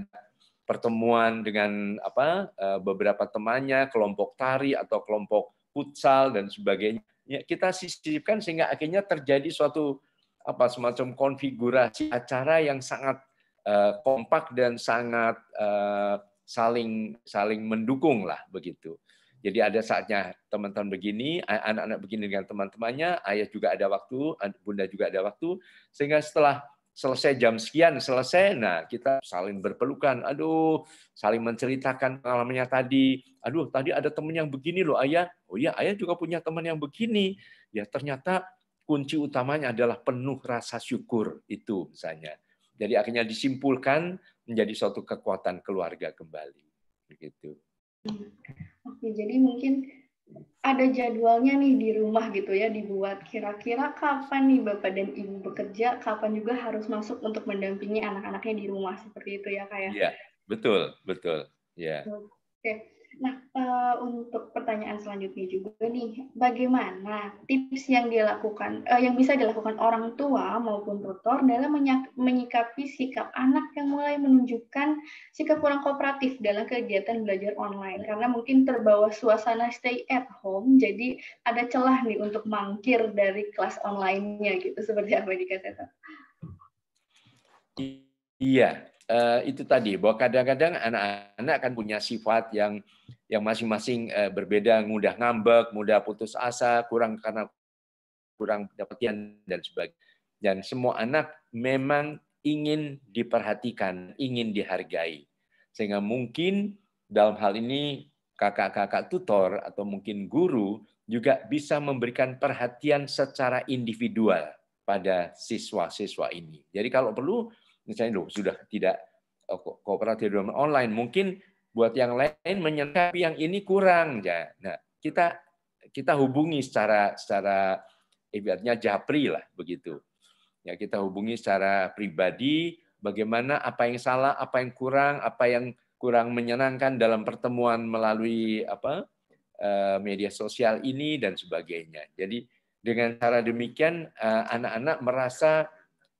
pertemuan dengan apa eh, beberapa temannya, kelompok tari atau kelompok futsal dan sebagainya ya, kita sisipkan sehingga akhirnya terjadi suatu apa semacam konfigurasi acara yang sangat uh, kompak dan sangat uh, saling saling mendukung lah begitu. Jadi ada saatnya teman-teman begini, anak-anak begini dengan teman-temannya, ayah juga ada waktu, bunda juga ada waktu, sehingga setelah selesai jam sekian, selesai. Nah, kita saling berpelukan. Aduh, saling menceritakan pengalamannya tadi. Aduh, tadi ada teman yang begini loh, Ayah. Oh iya, Ayah juga punya teman yang begini. Ya, ternyata kunci utamanya adalah penuh rasa syukur itu misalnya. Jadi akhirnya disimpulkan menjadi suatu kekuatan keluarga kembali. Begitu. Hmm. Oke, jadi mungkin ada jadwalnya nih di rumah gitu ya dibuat kira-kira kapan nih Bapak dan Ibu bekerja, kapan juga harus masuk untuk mendampingi anak-anaknya di rumah seperti itu ya kayak. ya? Iya, betul, betul. ya. Yeah. Oke. Okay. Nah, uh, untuk pertanyaan selanjutnya juga nih, bagaimana tips yang dilakukan, uh, yang bisa dilakukan orang tua maupun tutor dalam menyikapi sikap anak yang mulai menunjukkan sikap kurang kooperatif dalam kegiatan belajar online? Karena mungkin terbawa suasana stay at home, jadi ada celah nih untuk mangkir dari kelas online-nya gitu, seperti apa dikatakan? Iya, Eh, itu tadi bahwa kadang-kadang anak-anak akan punya sifat yang yang masing-masing eh, berbeda, mudah ngambek, mudah putus asa, kurang karena kurang dapatian dan sebagainya. Dan semua anak memang ingin diperhatikan, ingin dihargai. Sehingga mungkin dalam hal ini kakak-kakak tutor atau mungkin guru juga bisa memberikan perhatian secara individual pada siswa-siswa ini. Jadi kalau perlu misalnya loh sudah tidak eh, kooperatif dalam online mungkin buat yang lain menyikapi yang ini kurang ya nah kita kita hubungi secara secara ibaratnya japri lah begitu ya kita hubungi secara pribadi bagaimana apa yang salah apa yang kurang apa yang kurang menyenangkan dalam pertemuan melalui apa eh, media sosial ini dan sebagainya jadi dengan cara demikian eh, anak-anak merasa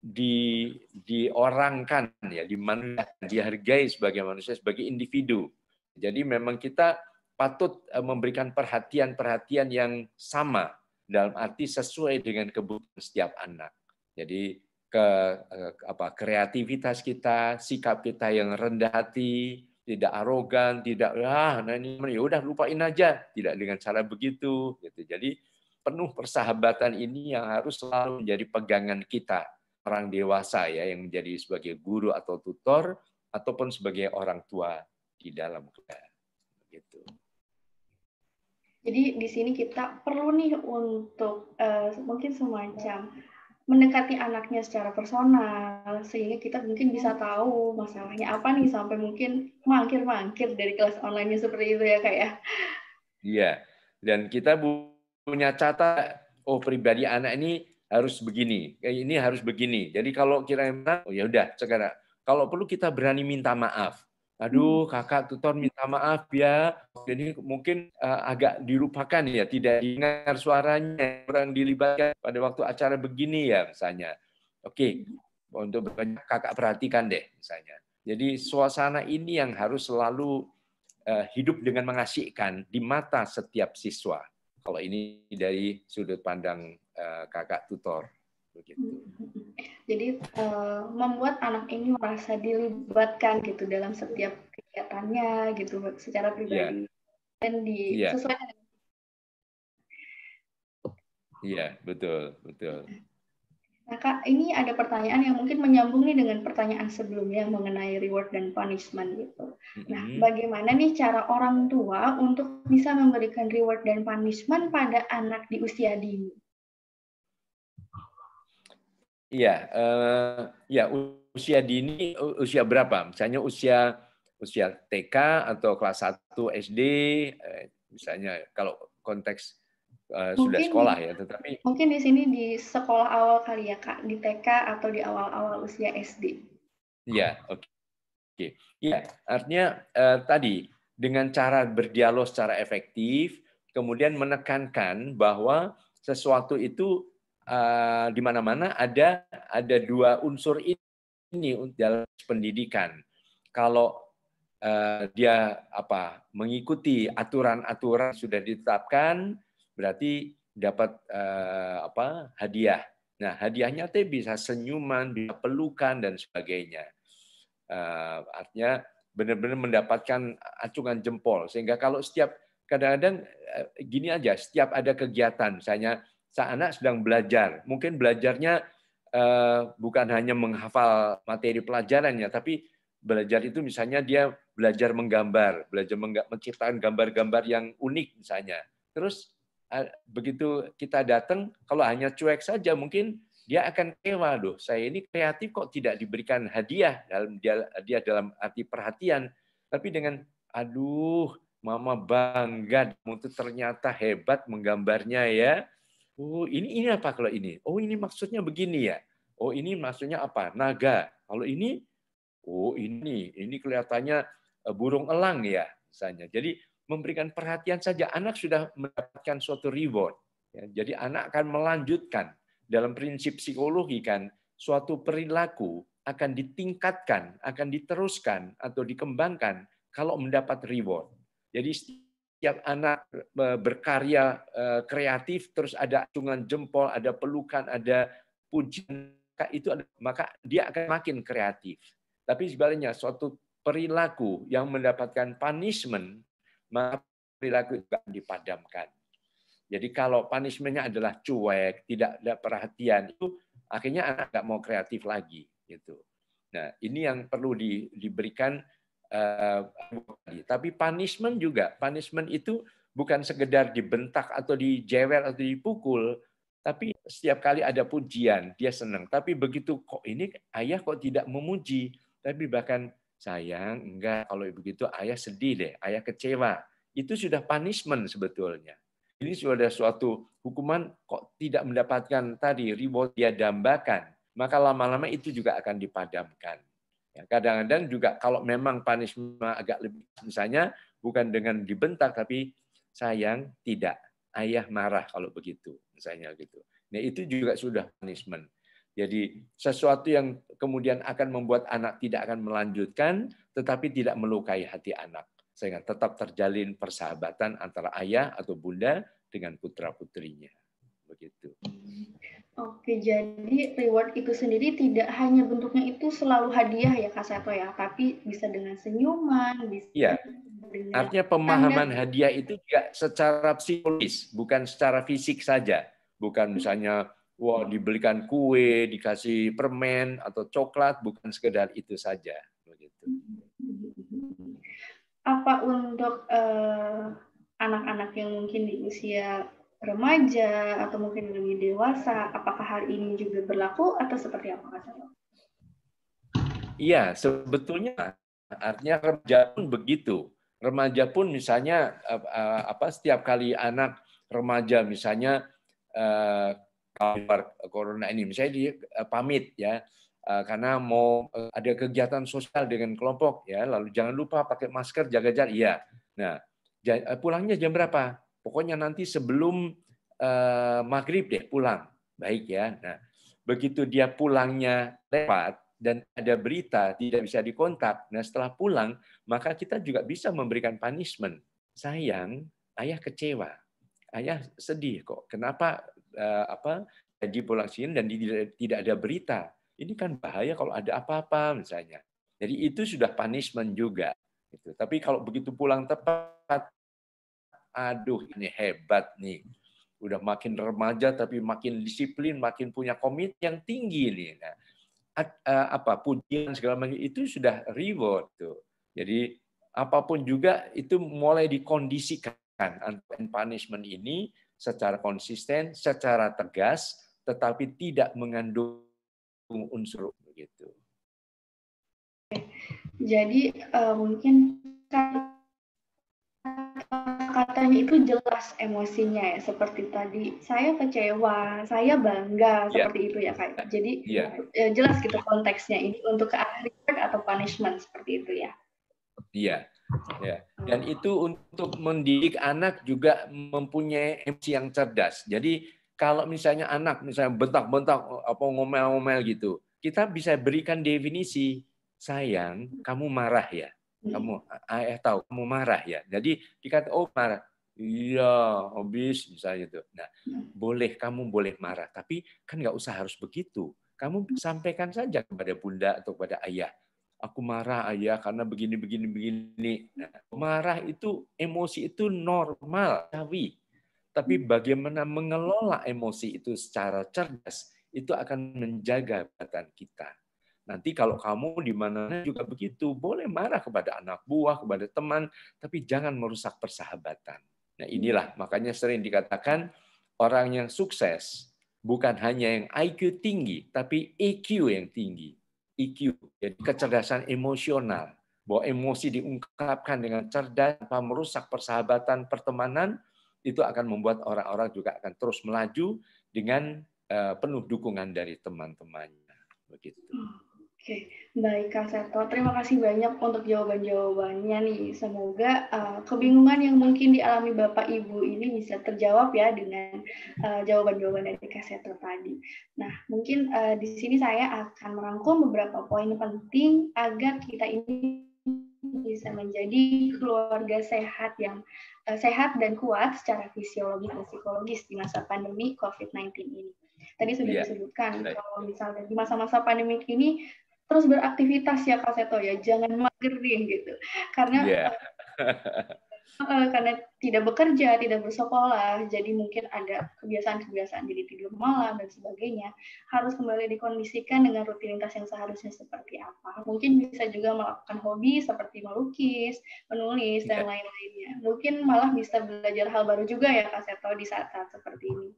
di diorangkan ya dimanusiakan dihargai sebagai manusia sebagai individu jadi memang kita patut eh, memberikan perhatian-perhatian yang sama dalam arti sesuai dengan kebutuhan setiap anak jadi ke eh, apa kreativitas kita sikap kita yang rendah hati tidak arogan tidak ah nah ini ya udah lupain aja tidak dengan cara begitu gitu jadi penuh persahabatan ini yang harus selalu menjadi pegangan kita orang dewasa ya yang menjadi sebagai guru atau tutor ataupun sebagai orang tua di dalam keluarga. Gitu. Jadi di sini kita perlu nih untuk uh, mungkin semacam mendekati anaknya secara personal sehingga kita mungkin bisa tahu masalahnya apa nih sampai mungkin mangkir-mangkir dari kelas online-nya seperti itu ya kak ya. Iya, dan kita punya catat oh pribadi anak ini harus begini, eh, ini harus begini. Jadi kalau kira-kira, oh ya udah sekarang. Kalau perlu kita berani minta maaf. Aduh, hmm. kakak tutor minta maaf ya. Jadi mungkin uh, agak dirupakan ya, tidak dengar suaranya, orang dilibatkan pada waktu acara begini ya misalnya. Oke, untuk banyak kakak perhatikan deh misalnya. Jadi suasana ini yang harus selalu uh, hidup dengan mengasihkan di mata setiap siswa. Kalau ini dari sudut pandang uh, kakak tutor, begitu. Hmm. Jadi uh, membuat anak ini merasa dilibatkan gitu dalam setiap kegiatannya gitu secara pribadi yeah. dan di yeah. sesuai Iya, betul, betul. Nah, Kak, ini ada pertanyaan yang mungkin menyambung nih dengan pertanyaan sebelumnya mengenai reward dan punishment gitu. Mm-hmm. Nah, bagaimana nih cara orang tua untuk bisa memberikan reward dan punishment pada anak di usia dini? Iya, uh, ya usia dini usia berapa? Misalnya usia usia TK atau kelas 1 SD, eh, misalnya kalau konteks Eh, sudah sekolah ya, tetapi mungkin di sini di sekolah awal kali ya kak, di TK atau di awal-awal usia SD. Iya, oke. oke Iya, artinya uh, tadi dengan cara berdialog secara efektif, kemudian menekankan bahwa sesuatu itu uh, di mana-mana ada ada dua unsur ini dalam pendidikan. Kalau dia apa mengikuti aturan-aturan sudah ditetapkan, berarti dapat uh, apa hadiah. Nah, hadiahnya teh bisa senyuman, bisa pelukan dan sebagainya. Uh, artinya benar-benar mendapatkan acungan jempol sehingga kalau setiap kadang-kadang uh, gini aja, setiap ada kegiatan, misalnya saat anak sedang belajar, mungkin belajarnya uh, bukan hanya menghafal materi pelajarannya, tapi belajar itu misalnya dia belajar menggambar, belajar menciptakan gambar-gambar yang unik misalnya. Terus Eh, begitu kita datang kalau hanya cuek saja mungkin dia akan kecewa loh saya ini kreatif kok tidak diberikan hadiah dalam dia, dalam arti perhatian tapi dengan aduh mama bangga itu ternyata hebat menggambarnya ya oh ini ini apa kalau ini oh ini maksudnya begini ya oh ini maksudnya apa naga kalau ini oh ini ini kelihatannya eh, burung elang ya misalnya jadi memberikan perhatian saja anak sudah mendapatkan suatu reward. Ya, jadi anak akan melanjutkan dalam prinsip psikologi kan suatu perilaku akan ditingkatkan, akan diteruskan atau dikembangkan kalau mendapat reward. Jadi setiap anak e, berkarya e, kreatif terus ada acungan jempol, ada pelukan, ada pujian itu maka dia akan makin kreatif. Tapi sebaliknya suatu perilaku yang mendapatkan punishment maka perilaku itu akan dipadamkan. Jadi kalau punishment-nya adalah cuek, tidak ada perhatian, itu akhirnya anak nggak mau kreatif lagi. Gitu. Nah, ini yang perlu di, diberikan uh, tapi punishment juga, punishment itu bukan sekedar dibentak atau dijewer atau dipukul, tapi setiap kali ada pujian dia senang. Tapi begitu kok ini ayah kok tidak memuji, tapi bahkan sayang, enggak kalau begitu ayah sedih deh, ayah kecewa. Itu sudah punishment sebetulnya. Ini sudah suatu hukuman kok tidak mendapatkan tadi reward dia dambakan, maka lama-lama itu juga akan dipadamkan. Ya, kadang-kadang juga kalau memang punishment agak lebih, misalnya bukan dengan dibentak, tapi sayang tidak, ayah marah kalau begitu, misalnya gitu. Nah itu juga sudah punishment. Jadi sesuatu yang kemudian akan membuat anak tidak akan melanjutkan, tetapi tidak melukai hati anak. Sehingga tetap terjalin persahabatan antara ayah atau bunda dengan putra-putrinya. Begitu. Oke, jadi reward itu sendiri tidak hanya bentuknya itu selalu hadiah ya Kak Sato ya, tapi bisa dengan senyuman, bisa ya. dengan Artinya pemahaman tanda. hadiah itu juga secara psikologis, bukan secara fisik saja. Bukan misalnya wah wow, dibelikan kue, dikasih permen atau coklat, bukan sekedar itu saja. Apa untuk eh, anak-anak uh, yang mungkin di usia remaja atau mungkin lebih dewasa, apakah hal ini juga berlaku atau seperti apa, Iya, sebetulnya artinya remaja pun begitu. Remaja pun misalnya eh, eh, apa setiap kali anak remaja misalnya Eh, corona ini. Misalnya di eh, pamit ya eh, karena mau ada kegiatan sosial dengan kelompok ya, lalu jangan lupa pakai masker, jaga jarak. Iya. Nah, pulangnya jam berapa? Pokoknya nanti sebelum maghrib deh pulang. Baik ya. Nah, begitu dia pulangnya tepat dan ada berita tidak bisa dikontak. Nah, setelah pulang, maka kita juga bisa memberikan punishment. Sayang, ayah kecewa. Ayah sedih kok. Kenapa uh, apa janji pulang sini dan tidak, tidak ada berita. Ini kan bahaya kalau ada apa-apa misalnya. Jadi itu sudah punishment juga. Gitu. Tapi kalau begitu pulang tepat, aduh ini hebat nih. Udah makin remaja tapi makin disiplin, makin punya komit yang tinggi nih. Nah, eh, apa pujian segala macam itu sudah reward tuh. Jadi apapun juga itu mulai dikondisikan and punishment ini secara konsisten, secara tegas, tetapi tidak mengandung unsur begitu. Jadi uh, mungkin katanya itu jelas emosinya ya, seperti tadi saya kecewa, saya bangga, yeah. seperti itu ya kak. Jadi yeah. Iya. jelas gitu konteksnya ini untuk ke atau punishment seperti itu ya. Iya. Yeah Ya. Dan itu untuk mendidik anak juga mempunyai emosi yang cerdas. Jadi kalau misalnya anak misalnya bentak-bentak apa ngomel-ngomel gitu, kita bisa berikan definisi sayang kamu marah ya hmm. kamu ayah tahu kamu marah ya jadi dikata oh marah iya habis misalnya itu nah hmm. boleh kamu boleh marah tapi kan nggak usah harus begitu kamu sampaikan saja kepada bunda atau kepada ayah aku marah ayah ya, karena begini begini begini. Nah, marah itu emosi itu normal, tapi Tapi hmm. bagaimana mengelola emosi itu secara cerdas itu akan menjaga batan kita. Nanti kalau kamu di mana juga begitu, boleh marah kepada anak buah, kepada teman, tapi jangan merusak persahabatan. Nah, hmm. inilah makanya sering dikatakan orang yang sukses bukan hanya yang IQ tinggi, tapi EQ yang tinggi. EQ, jadi kecerdasan emosional, bahwa emosi diungkapkan dengan cerdas tanpa merusak persahabatan, pertemanan, itu akan membuat orang-orang juga akan terus melaju dengan eh, penuh dukungan dari teman-temannya. Begitu. Oke, baik Kak Seto. Terima kasih banyak untuk jawaban-jawabannya nih. Semoga uh, kebingungan yang mungkin dialami Bapak Ibu ini bisa terjawab ya dengan jawaban eh, jawaban-jawaban dari Kak Seto tadi. Nah, mungkin uh, di sini saya akan merangkum beberapa poin penting agar kita ini bisa menjadi keluarga sehat yang uh, sehat dan kuat secara fisiologis dan psikologis di masa pandemi COVID-19 ini tadi sudah yeah. disebutkan kalau misalnya di masa-masa pandemi ini terus beraktivitas ya Kak Seto ya, jangan magerin gitu. Karena yeah. Iya. karena tidak bekerja, tidak bersekolah, jadi mungkin ada kebiasaan-kebiasaan jadi tidur malam dan sebagainya, harus kembali dikondisikan dengan rutinitas yang seharusnya seperti apa. Mungkin bisa juga melakukan hobi seperti melukis, menulis dan iya. lain-lainnya. Mungkin malah bisa belajar hal baru juga ya Kak Seto di saat-saat seperti ini.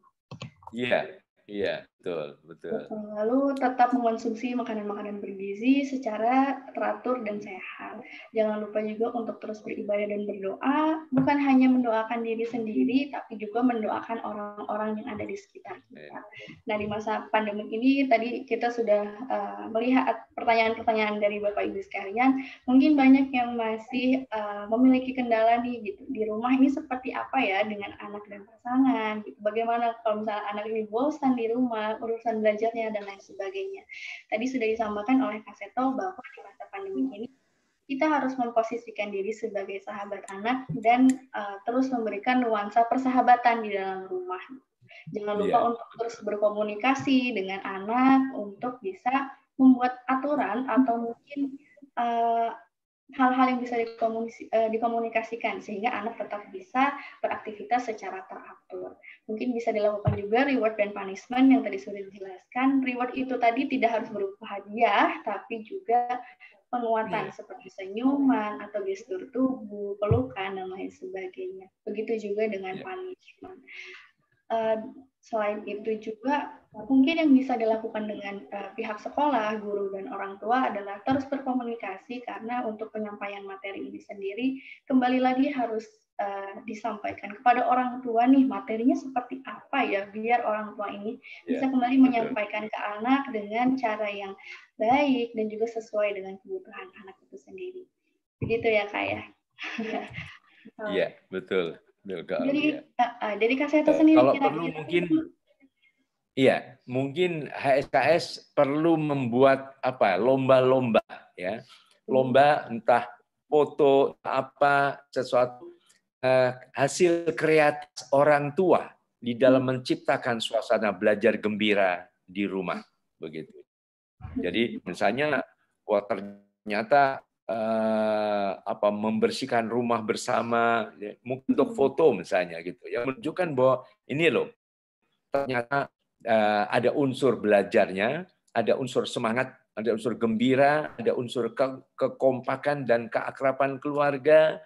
Iya, yeah. iya. Yeah. Betul, betul. Lalu tetap mengonsumsi makanan-makanan bergizi secara teratur dan sehat. Jangan lupa juga untuk terus beribadah dan berdoa, bukan hanya mendoakan diri sendiri, tapi juga mendoakan orang-orang yang ada di sekitar kita. Nah, di masa pandemi ini tadi kita sudah uh, melihat pertanyaan-pertanyaan dari Bapak Ibu sekalian, mungkin banyak yang masih uh, memiliki kendala nih gitu. Di rumah ini seperti apa ya dengan anak dan pasangan? Gitu? Bagaimana kalau misalnya anak ini bosan di rumah, urusan belajarnya dan lain sebagainya. Tadi sudah disampaikan oleh Kak Seto bahwa di masa pandemi ini kita harus memposisikan diri sebagai sahabat anak dan uh, terus memberikan nuansa persahabatan di dalam rumah. Jangan lupa yeah. untuk terus berkomunikasi dengan anak untuk bisa membuat aturan atau mungkin eh, hal-hal yang bisa eh, dikomunikasikan sehingga anak tetap bisa beraktivitas secara teratur. Mungkin bisa dilakukan juga reward dan punishment yang tadi sudah dijelaskan. Reward itu tadi tidak harus berupa hadiah, tapi juga penguatan yeah. seperti senyuman atau gestur tubuh, pelukan dan lain sebagainya. Begitu juga dengan yeah. punishment. Eh, Selain itu juga eh, mungkin yang bisa dilakukan dengan uh, pihak sekolah, guru dan orang tua adalah terus berkomunikasi karena untuk penyampaian materi ini sendiri kembali lagi harus uh, disampaikan kepada orang tua nih materinya seperti apa ya biar orang tua ini yeah. bisa kembali menyampaikan ke anak dengan cara yang baik dan juga sesuai dengan kebutuhan anak itu sendiri. Begitu ya kak ya. Iya, yeah, betul. Bilga dari Aulia. Uh, eh, eh, dari Kak Seto eh, sendiri. Kalau kira -kira perlu gitu. mungkin Iya, mungkin HSKS perlu membuat apa lomba-lomba ya, hmm. lomba entah foto apa sesuatu hasil kreatif orang tua di dalam hmm. menciptakan suasana belajar gembira di rumah begitu. Jadi misalnya wah ternyata Eh, apa membersihkan rumah bersama ya, mungkin untuk hmm. foto misalnya gitu yang menunjukkan bahwa ini loh ternyata uh, ada unsur belajarnya ada unsur semangat ada unsur gembira ada unsur ke kekompakan dan keakraban keluarga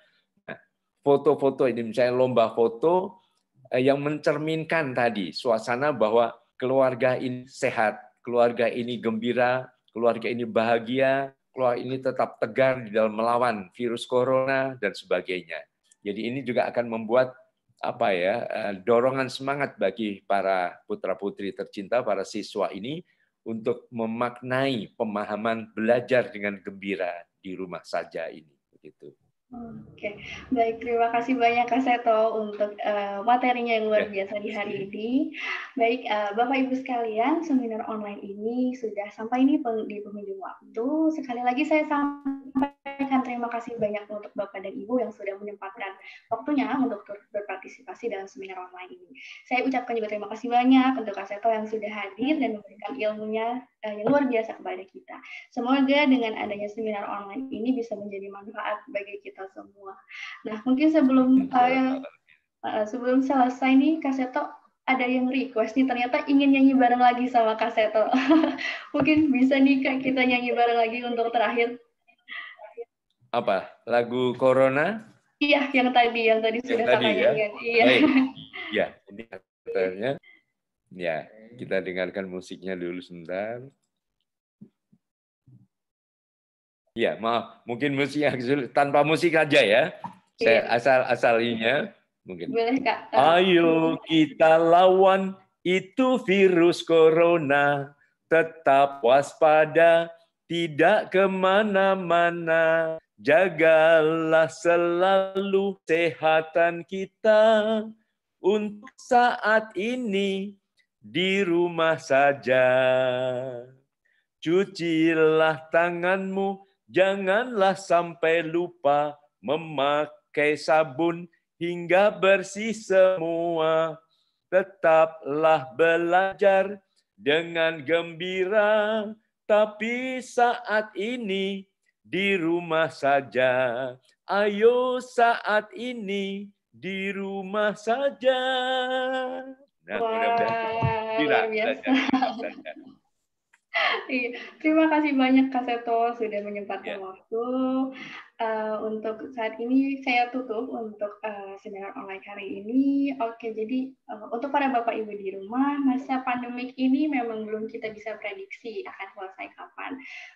nah, foto-foto nah, ini misalnya lomba foto uh, yang mencerminkan tadi suasana bahwa keluarga ini sehat keluarga ini gembira keluarga ini bahagia Papua ini tetap tegar di dalam melawan virus corona dan sebagainya. Jadi ini juga akan membuat apa ya eh, dorongan semangat bagi para putra putri tercinta para siswa ini untuk memaknai pemahaman belajar dengan gembira di rumah saja ini begitu. Oke, baik terima kasih banyak Kak Seto untuk uh, materinya yang luar ya, biasa di hari ini. Baik uh, Bapak Ibu sekalian, seminar online ini sudah sampai nih di penghujung waktu. Sekali lagi saya sampaikan menyampaikan terima kasih banyak untuk Bapak dan Ibu yang sudah menyempatkan waktunya untuk berpartisipasi dalam seminar online ini. Saya ucapkan juga terima kasih banyak untuk Kak Seto yang sudah hadir dan memberikan ilmunya eh, yang luar biasa kepada kita. Semoga dengan adanya seminar online ini bisa menjadi manfaat bagi kita semua. Nah, mungkin sebelum uh, sebelum selesai nih Kak Seto ada yang request nih ternyata ingin nyanyi bareng lagi sama Kak Seto. Mungkin bisa nih Kak kita nyanyi bareng lagi untuk terakhir apa lagu Corona? Iya, yang tadi yang tadi yang sudah tadi, ya? Iya. Baik. Iya, ini akhirnya. Ya, kita dengarkan musiknya dulu sebentar. Ya, maaf, mungkin musik tanpa musik aja ya. Saya iya. asal asalinya mungkin. Boleh, Kak. Ayo kita lawan itu virus corona. Tetap waspada, tidak kemana-mana. Jagalah selalu kesehatan kita untuk saat ini di rumah saja. Cucilah tanganmu, janganlah sampai lupa memakai sabun hingga bersih semua. Tetaplah belajar dengan gembira, tapi saat ini di rumah saja. Ayo saat ini di rumah saja. Nah, mudah-mudahan tidak. Iya, terima kasih banyak Kak Seto sudah menyempatkan ya. waktu uh, untuk saat ini saya tutup untuk uh, seminar online hari ini. Oke, jadi uh, untuk para bapak ibu di rumah, masa pandemik ini memang belum kita bisa prediksi akan selesai kapan.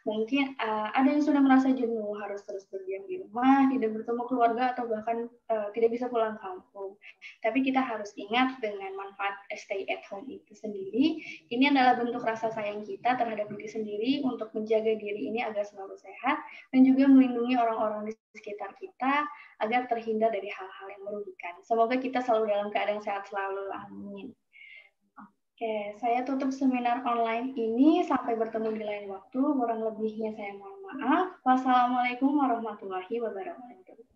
Mungkin uh, ada yang sudah merasa jenuh harus terus berdiam di rumah, tidak bertemu keluarga atau bahkan uh, tidak bisa pulang kampung. Tapi kita harus ingat dengan manfaat stay at home itu sendiri. Ini adalah bentuk rasa sayang kita terhadap diri sendiri untuk menjaga diri ini agar selalu sehat dan juga melindungi orang-orang orang di sekitar kita agar terhindar dari hal-hal yang merugikan. Semoga kita selalu dalam keadaan sehat selalu. Amin. Oke, saya tutup seminar online ini. Sampai bertemu di lain waktu. Kurang lebihnya saya mohon maaf. Wassalamualaikum warahmatullahi wabarakatuh.